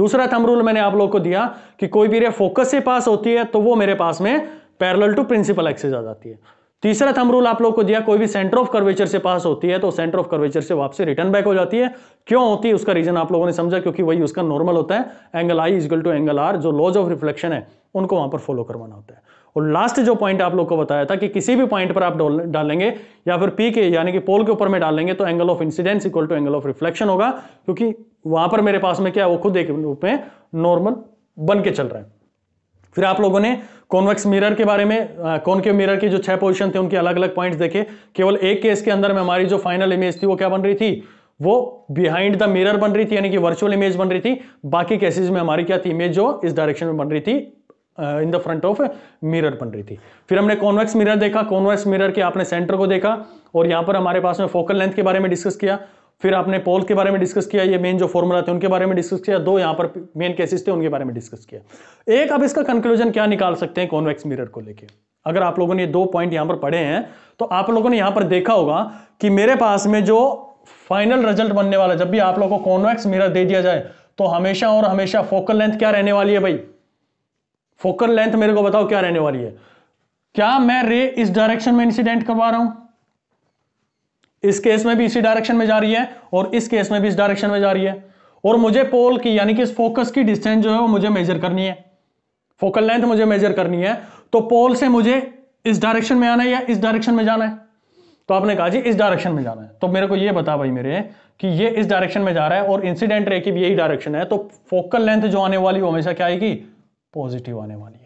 दूसरा थम रूल मैंने आप लोग को दिया कि कोई भी रे फोकस से पास होती है तो वो मेरे पास में पैरल टू प्रिंसिपल एक्सिस आ जाती है तीसरा थम रूल आप लोग को दिया कोई भी सेंटर ऑफ कर्वेचर से पास होती है तो सेंटर ऑफ कर्वेचर से वापसी रिटर्न बैक हो जाती है क्यों होती है उसका रीजन आप लोगों ने समझा क्योंकि वही उसका नॉर्मल होता है angle i equal to angle r जो लॉज ऑफ रिफ्लेक्शन है उनको वहां पर फॉलो करवाना होता है और लास्ट जो पॉइंट आप लोग को बताया था कि किसी भी पॉइंट पर आप डालेंगे या फिर पी के यानी कि पोल के ऊपर में डालेंगे तो angle of incidence equal to angle of reflection होगा क्योंकि वहां पर मेरे पास में क्या वो खुद एक रूप में नॉर्मल बन के चल रहा है फिर आप लोगों ने कॉन्वेक्स मिरर के बारे में कौन के मिरर की जो छह पोजीशन थे उनके अलग अलग पॉइंट्स देखे केवल एक केस के अंदर में हमारी जो फाइनल इमेज थी वो क्या बन रही थी वो बिहाइंड द मिरर बन रही थी यानी कि वर्चुअल इमेज बन रही थी बाकी केसेज में हमारी क्या थी इमेज जो इस डायरेक्शन में बन रही थी in the front of mirror बन रही थी फिर हमने कॉन्वेक्स मिरर देखा कॉन्वेक्स मिरर के आपने सेंटर को देखा और यहां पर हमारे पास में फोकल लेंथ के बारे में डिस्कस किया फिर आपने पोल के बारे में डिस्कस किया ये मेन जो फॉर्मूला थे उनके बारे में डिस्कस किया दो यहाँ पर मेन केसेस थे उनके बारे में डिस्कस किया एक आप इसका कंक्लूजन क्या निकाल सकते हैं कॉन्वेक्स मिरर को लेके अगर आप लोगों ने ये दो पॉइंट यहाँ पर पढ़े हैं तो आप लोगों ने यहाँ पर देखा होगा कि मेरे पास में जो फाइनल रिजल्ट बनने वाला जब भी आप लोगों को कॉन्वेक्स मिरर दे दिया जाए तो हमेशा और हमेशा फोकल लेंथ क्या रहने वाली है भाई फोकल लेंथ मेरे को बताओ क्या रहने वाली है क्या मैं रे इस डायरेक्शन में इंसिडेंट करवा रहा हूं इस केस में भी इसी डायरेक्शन में जा रही है और इस केस में भी इस डायरेक्शन में जा रही है और मुझे पोल की यानी कि इस फोकस की डिस्टेंस जो है वो मुझे मेजर करनी है फोकल लेंथ मुझे मेजर करनी है तो पोल से मुझे इस डायरेक्शन में आना है या इस डायरेक्शन में जाना है तो आपने कहा जी इस डायरेक्शन में जाना है तो मेरे को ये बता भाई मेरे कि ये इस डायरेक्शन में जा रहा है और इंसिडेंट रे की भी यही डायरेक्शन है तो फोकल लेंथ जो आने वाली वो हमेशा क्या आएगी पॉजिटिव आने वाली है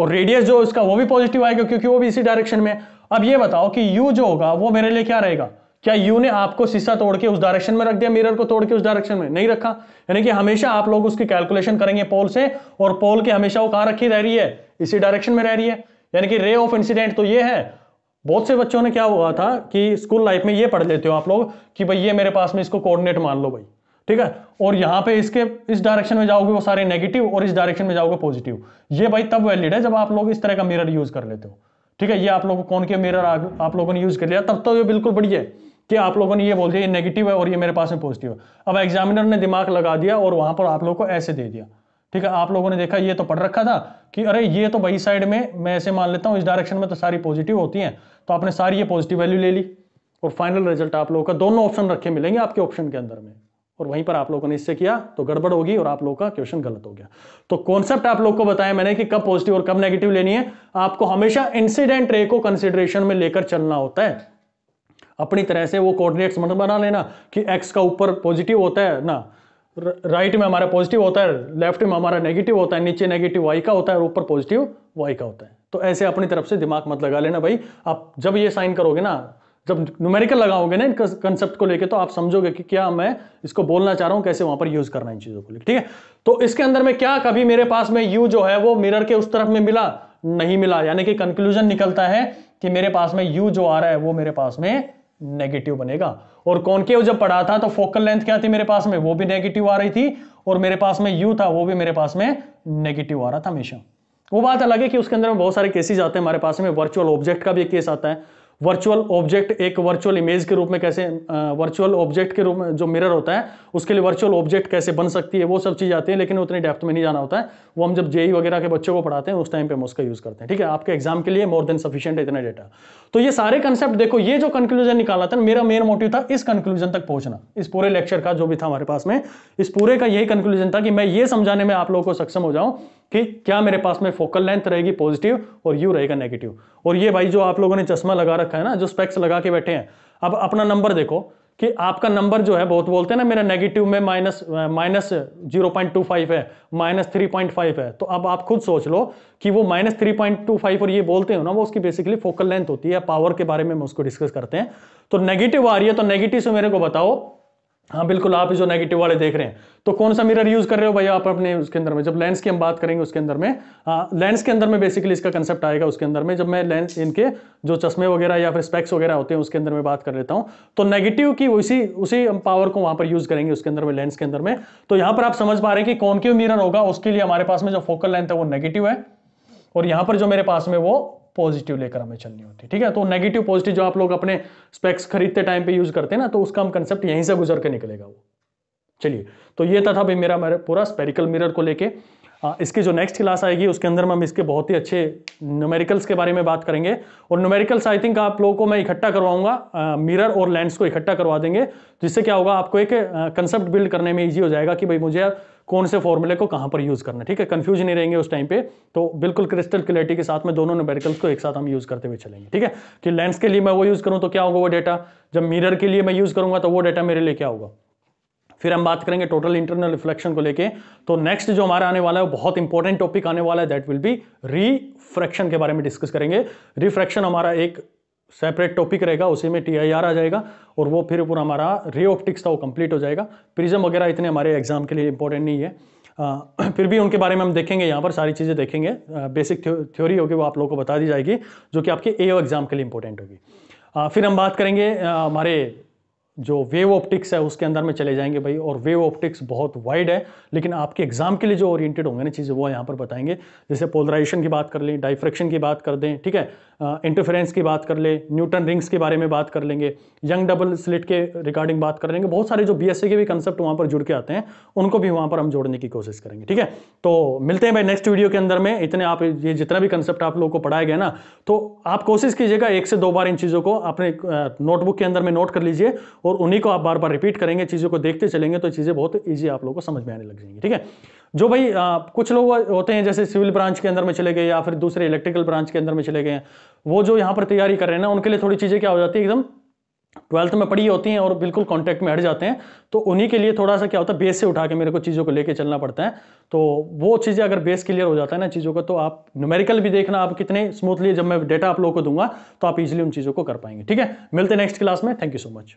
और रेडियस जो इसका वो भी पॉजिटिव आएगा क्योंकि वो भी इसी डायरेक्शन में अब ये बताओ कि यू जो होगा वो मेरे लिए क्या रहेगा क्या यू ने आपको शीशा तोड़ के उस डायरेक्शन में रख दिया मिरर को तोड़ के उस डायरेक्शन में नहीं रखा यानी कि हमेशा आप लोग उसकी कैलकुलेशन करेंगे पोल से और पोल के हमेशा वो कहां रखी रह रही है इसी डायरेक्शन में रह रही है यानी कि रे ऑफ इंसिडेंट तो ये है बहुत से बच्चों ने क्या हुआ था कि स्कूल लाइफ में ये पढ़ लेते हो आप लोग कि भाई ये मेरे पास में इसको कोऑर्डिनेट मान लो भाई ठीक है और यहां पे इसके इस डायरेक्शन में जाओगे वो सारे नेगेटिव और इस डायरेक्शन में जाओगे पॉजिटिव ये भाई तब वैलिड है जब आप लोग इस तरह का मिरर यूज कर लेते हो ठीक है ये आप लोगों को कौन के मिरर आप लोगों ने यूज कर लिया तब तो ये बिल्कुल बढ़िया है कि आप लोगों ने ये बोल दिया ये नेगेटिव है और ये मेरे पास में पॉजिटिव है अब एग्जामिनर ने दिमाग लगा दिया और वहां पर आप लोग को ऐसे दे दिया ठीक है आप लोगों ने देखा ये तो पढ़ रखा था कि अरे ये तो भाई साइड में मैं ऐसे मान लेता हूँ इस डायरेक्शन में तो सारी पॉजिटिव होती है तो आपने सारी ये पॉजिटिव वैल्यू ले ली और फाइनल रिजल्ट आप लोगों का दोनों ऑप्शन रखे मिलेंगे आपके ऑप्शन के अंदर में और वहीं पर आप लोगों ने इससे किया तो गड़बड़ होगी और आप लोगों का क्वेश्चन गलत हो गया तो कॉन्सेप्ट आप लोग को बताया मैंने कि कब पॉजिटिव और कब नेगेटिव लेनी है आपको हमेशा इंसिडेंट रे को कंसिडरेशन में लेकर चलना होता है अपनी तरह से वो कोऑर्डिनेट्स मतलब बना लेना कि एक्स का ऊपर पॉजिटिव होता है ना राइट में हमारा पॉजिटिव होता है लेफ्ट में हमारा नेगेटिव होता है नीचे नेगेटिव वाई का होता है और ऊपर पॉजिटिव वाई का होता है तो ऐसे अपनी तरफ से दिमाग मत लगा लेना भाई आप जब ये साइन करोगे ना जब न्यूमेरिकल लगाओगे ना इन कंसेप्ट को लेके तो आप समझोगे कि क्या मैं इसको बोलना चाह रहा हूँ कैसे वहां पर यूज करना इन चीजों को लेकर ठीक है तो इसके अंदर में क्या कभी मेरे पास में यू जो है वो मिरर के उस तरफ में मिला नहीं मिला यानी कि कंक्लूजन निकलता है कि मेरे पास में यू जो आ रहा है वो मेरे पास में नेगेटिव बनेगा और कौन के जब पढ़ा था तो फोकल लेंथ क्या थी मेरे पास में वो भी नेगेटिव आ रही थी और मेरे पास में यू था वो भी मेरे पास में नेगेटिव आ रहा था हमेशा वो बात अलग है कि उसके अंदर में बहुत सारे केसेज आते हैं हमारे पास में वर्चुअल ऑब्जेक्ट का भी एक केस आता है वर्चुअल ऑब्जेक्ट एक वर्चुअल इमेज के रूप में कैसे वर्चुअल ऑब्जेक्ट के रूप में जो मिरर होता है उसके लिए वर्चुअल ऑब्जेक्ट कैसे बन सकती है वो सब चीज़ आती है लेकिन उतनी डेप्थ में नहीं जाना होता है वो हम जब जेई e वगैरह के बच्चों को पढ़ाते हैं उस टाइम पे हम उसका यूज़ करते हैं ठीक है आपके एग्जाम के लिए मोर देन सफिशियंट इतना डेटा तो ये सारे कंसेप्ट देखो ये जो कंक्लूजन निकाला था मेरा मेन मोटिव था इस कंक्लूजन तक पहुंचना इस पूरे लेक्चर का जो भी था हमारे पास में इस पूरे का यही कंक्लूजन था कि मैं ये समझाने में आप लोगों को सक्षम हो जाऊँ कि क्या मेरे पास में फोकल लेंथ रहेगी पॉजिटिव और यू रहेगा नेगेटिव और ये भाई जो आप लोगों ने चश्मा लगा रखा है ना जो स्पेक्स लगा के बैठे हैं अब अपना नंबर देखो कि आपका नंबर जो है बहुत बोलते हैं ना मेरा नेगेटिव में minus minus zero point two five है माइनस थ्री पॉइंट फाइव है तो अब आप खुद सोच लो कि वो minus three point two five और ये बोलते हो ना वो उसकी बेसिकली फोकल लेंथ होती है पावर के बारे में हम उसको डिस्कस करते हैं तो नेगेटिव आ रही है तो नेगेटिव से मेरे को बताओ हाँ बिल्कुल आप जो नेगेटिव वाले देख रहे हैं तो कौन सा मिरर यूज कर रहे हो भाई आप अपने उसके अंदर में जब लेंस की हम बात करेंगे उसके अंदर में लेंस हाँ, के अंदर में बेसिकली इसका कंसेप्ट आएगा उसके अंदर में जब मैं लेंस इनके जो चश्मे वगैरह या फिर स्पेक्स वगैरह होते हैं उसके अंदर में बात कर लेता हूँ तो नेगेटिव की उसी उसी पावर को वहां पर यूज करेंगे उसके अंदर में लेंस के अंदर में तो यहाँ पर आप समझ पा रहे हैं कि कौन क्यों मिरर होगा उसके लिए हमारे पास में जो फोकल लेंथ है वो नेगेटिव है और यहां पर जो मेरे पास में वो पॉजिटिव लेकर हमें चलनी होती है ठीक है तो नेगेटिव पॉजिटिव जो आप लोग अपने स्पेक्स खरीदते टाइम पे यूज करते हैं ना तो उसका हम कंसेप्ट यहीं से गुजर के निकलेगा वो चलिए तो ये था था भाई मेरा मेरे पूरा स्पेरिकल मिरर को लेके इसकी जो नेक्स्ट क्लास आएगी उसके अंदर हम इसके बहुत ही अच्छे न्यूमेरिकल्स के बारे में बात करेंगे और न्यूमेरिकल्स आई थिंक आप लोगों को मैं इकट्ठा करवाऊंगा मिरर और लेंस को इकट्ठा करवा देंगे जिससे क्या होगा आपको एक कंसेप्ट बिल्ड करने में ईजी हो जाएगा कि भाई मुझे कौन से फॉर्मूले को कहाँ पर यूज़ करना ठीक है कन्फ्यूज नहीं रहेंगे उस टाइम पे तो बिल्कुल क्रिस्टल क्लैरिटी के साथ में दोनों नोबेरिकल्स को एक साथ हम यूज़ करते हुए चलेंगे ठीक है कि लेंस के लिए मैं वो यूज़ करूँ तो क्या होगा वो डेटा जब मिरर के लिए मैं यूज़ करूँगा तो वो डेटा मेरे लिए क्या होगा फिर हम बात करेंगे टोटल इंटरनल रिफ्लेक्शन को लेके तो नेक्स्ट जो हमारा आने वाला है बहुत इंपॉर्टेंट टॉपिक आने वाला है दैट विल बी रिफ्रैक्शन के बारे में डिस्कस करेंगे रिफ्रैक्शन हमारा एक सेपरेट टॉपिक रहेगा उसी में टी आ जाएगा और वो फिर पूरा हमारा रे ऑप्टिक्स था वो कंप्लीट हो जाएगा प्रिज्म वगैरह इतने हमारे एग्जाम के लिए इंपॉर्टेंट नहीं है आ, फिर भी उनके बारे में हम देखेंगे यहाँ पर सारी चीज़ें देखेंगे आ, बेसिक थ्योरी होगी वो आप लोगों को बता दी जाएगी जो कि आपके ए एग्ज़ाम के लिए इंपॉर्टेंट होगी फिर हम बात करेंगे हमारे जो वेव ऑप्टिक्स है उसके अंदर में चले जाएंगे भाई और वेव ऑप्टिक्स बहुत वाइड है लेकिन आपके एग्जाम के लिए जो ओरिएंटेड होंगे ना चीज़ें वो यहाँ पर बताएंगे जैसे पोलराइजेशन की बात कर लें डाइफ्रेक्शन की बात कर दें ठीक है इंटरफेरेंस की बात कर लें न्यूटन रिंग्स के बारे में बात कर लेंगे यंग डबल स्लिट के रिगार्डिंग बात कर लेंगे बहुत सारे जो बी के भी कंसेप्ट वहाँ पर जुड़ के आते हैं उनको भी वहाँ पर हम जोड़ने की कोशिश करेंगे ठीक है तो मिलते हैं भाई नेक्स्ट वीडियो के अंदर में इतने आप ये जितना भी कंसेप्ट आप लोगों को पढ़ाया गया ना तो आप कोशिश कीजिएगा एक से दो बार इन चीज़ों को अपने नोटबुक के अंदर में नोट कर लीजिए और उन्हीं को आप बार बार रिपीट करेंगे चीज़ों को देखते चलेंगे तो चीज़ें बहुत ईजी आप लोगों को समझ में आने लग जाएंगी ठीक है जो भाई आ, कुछ लोग होते हैं जैसे सिविल ब्रांच के अंदर में चले गए या फिर दूसरे इलेक्ट्रिकल ब्रांच के अंदर में चले गए हैं वो जो यहाँ पर तैयारी कर रहे हैं ना उनके लिए थोड़ी चीज़ें क्या हो जाती है एकदम ट्वेल्थ में पढ़ी होती हैं और बिल्कुल कॉन्टैक्ट में हट जाते हैं तो उन्हीं के लिए थोड़ा सा क्या होता है बेस से उठा के मेरे को चीज़ों को लेके चलना पड़ता है तो वो चीज़ें अगर बेस क्लियर हो जाता है ना चीज़ों का तो आप न्यूमेरिकल भी देखना आप कितने स्मूथली जब मैं डेटा आप लोगों को दूंगा तो आप इजिली उन चीज़ों को कर पाएंगे ठीक है मिलते नेक्स्ट क्लास में थैंक यू सो मच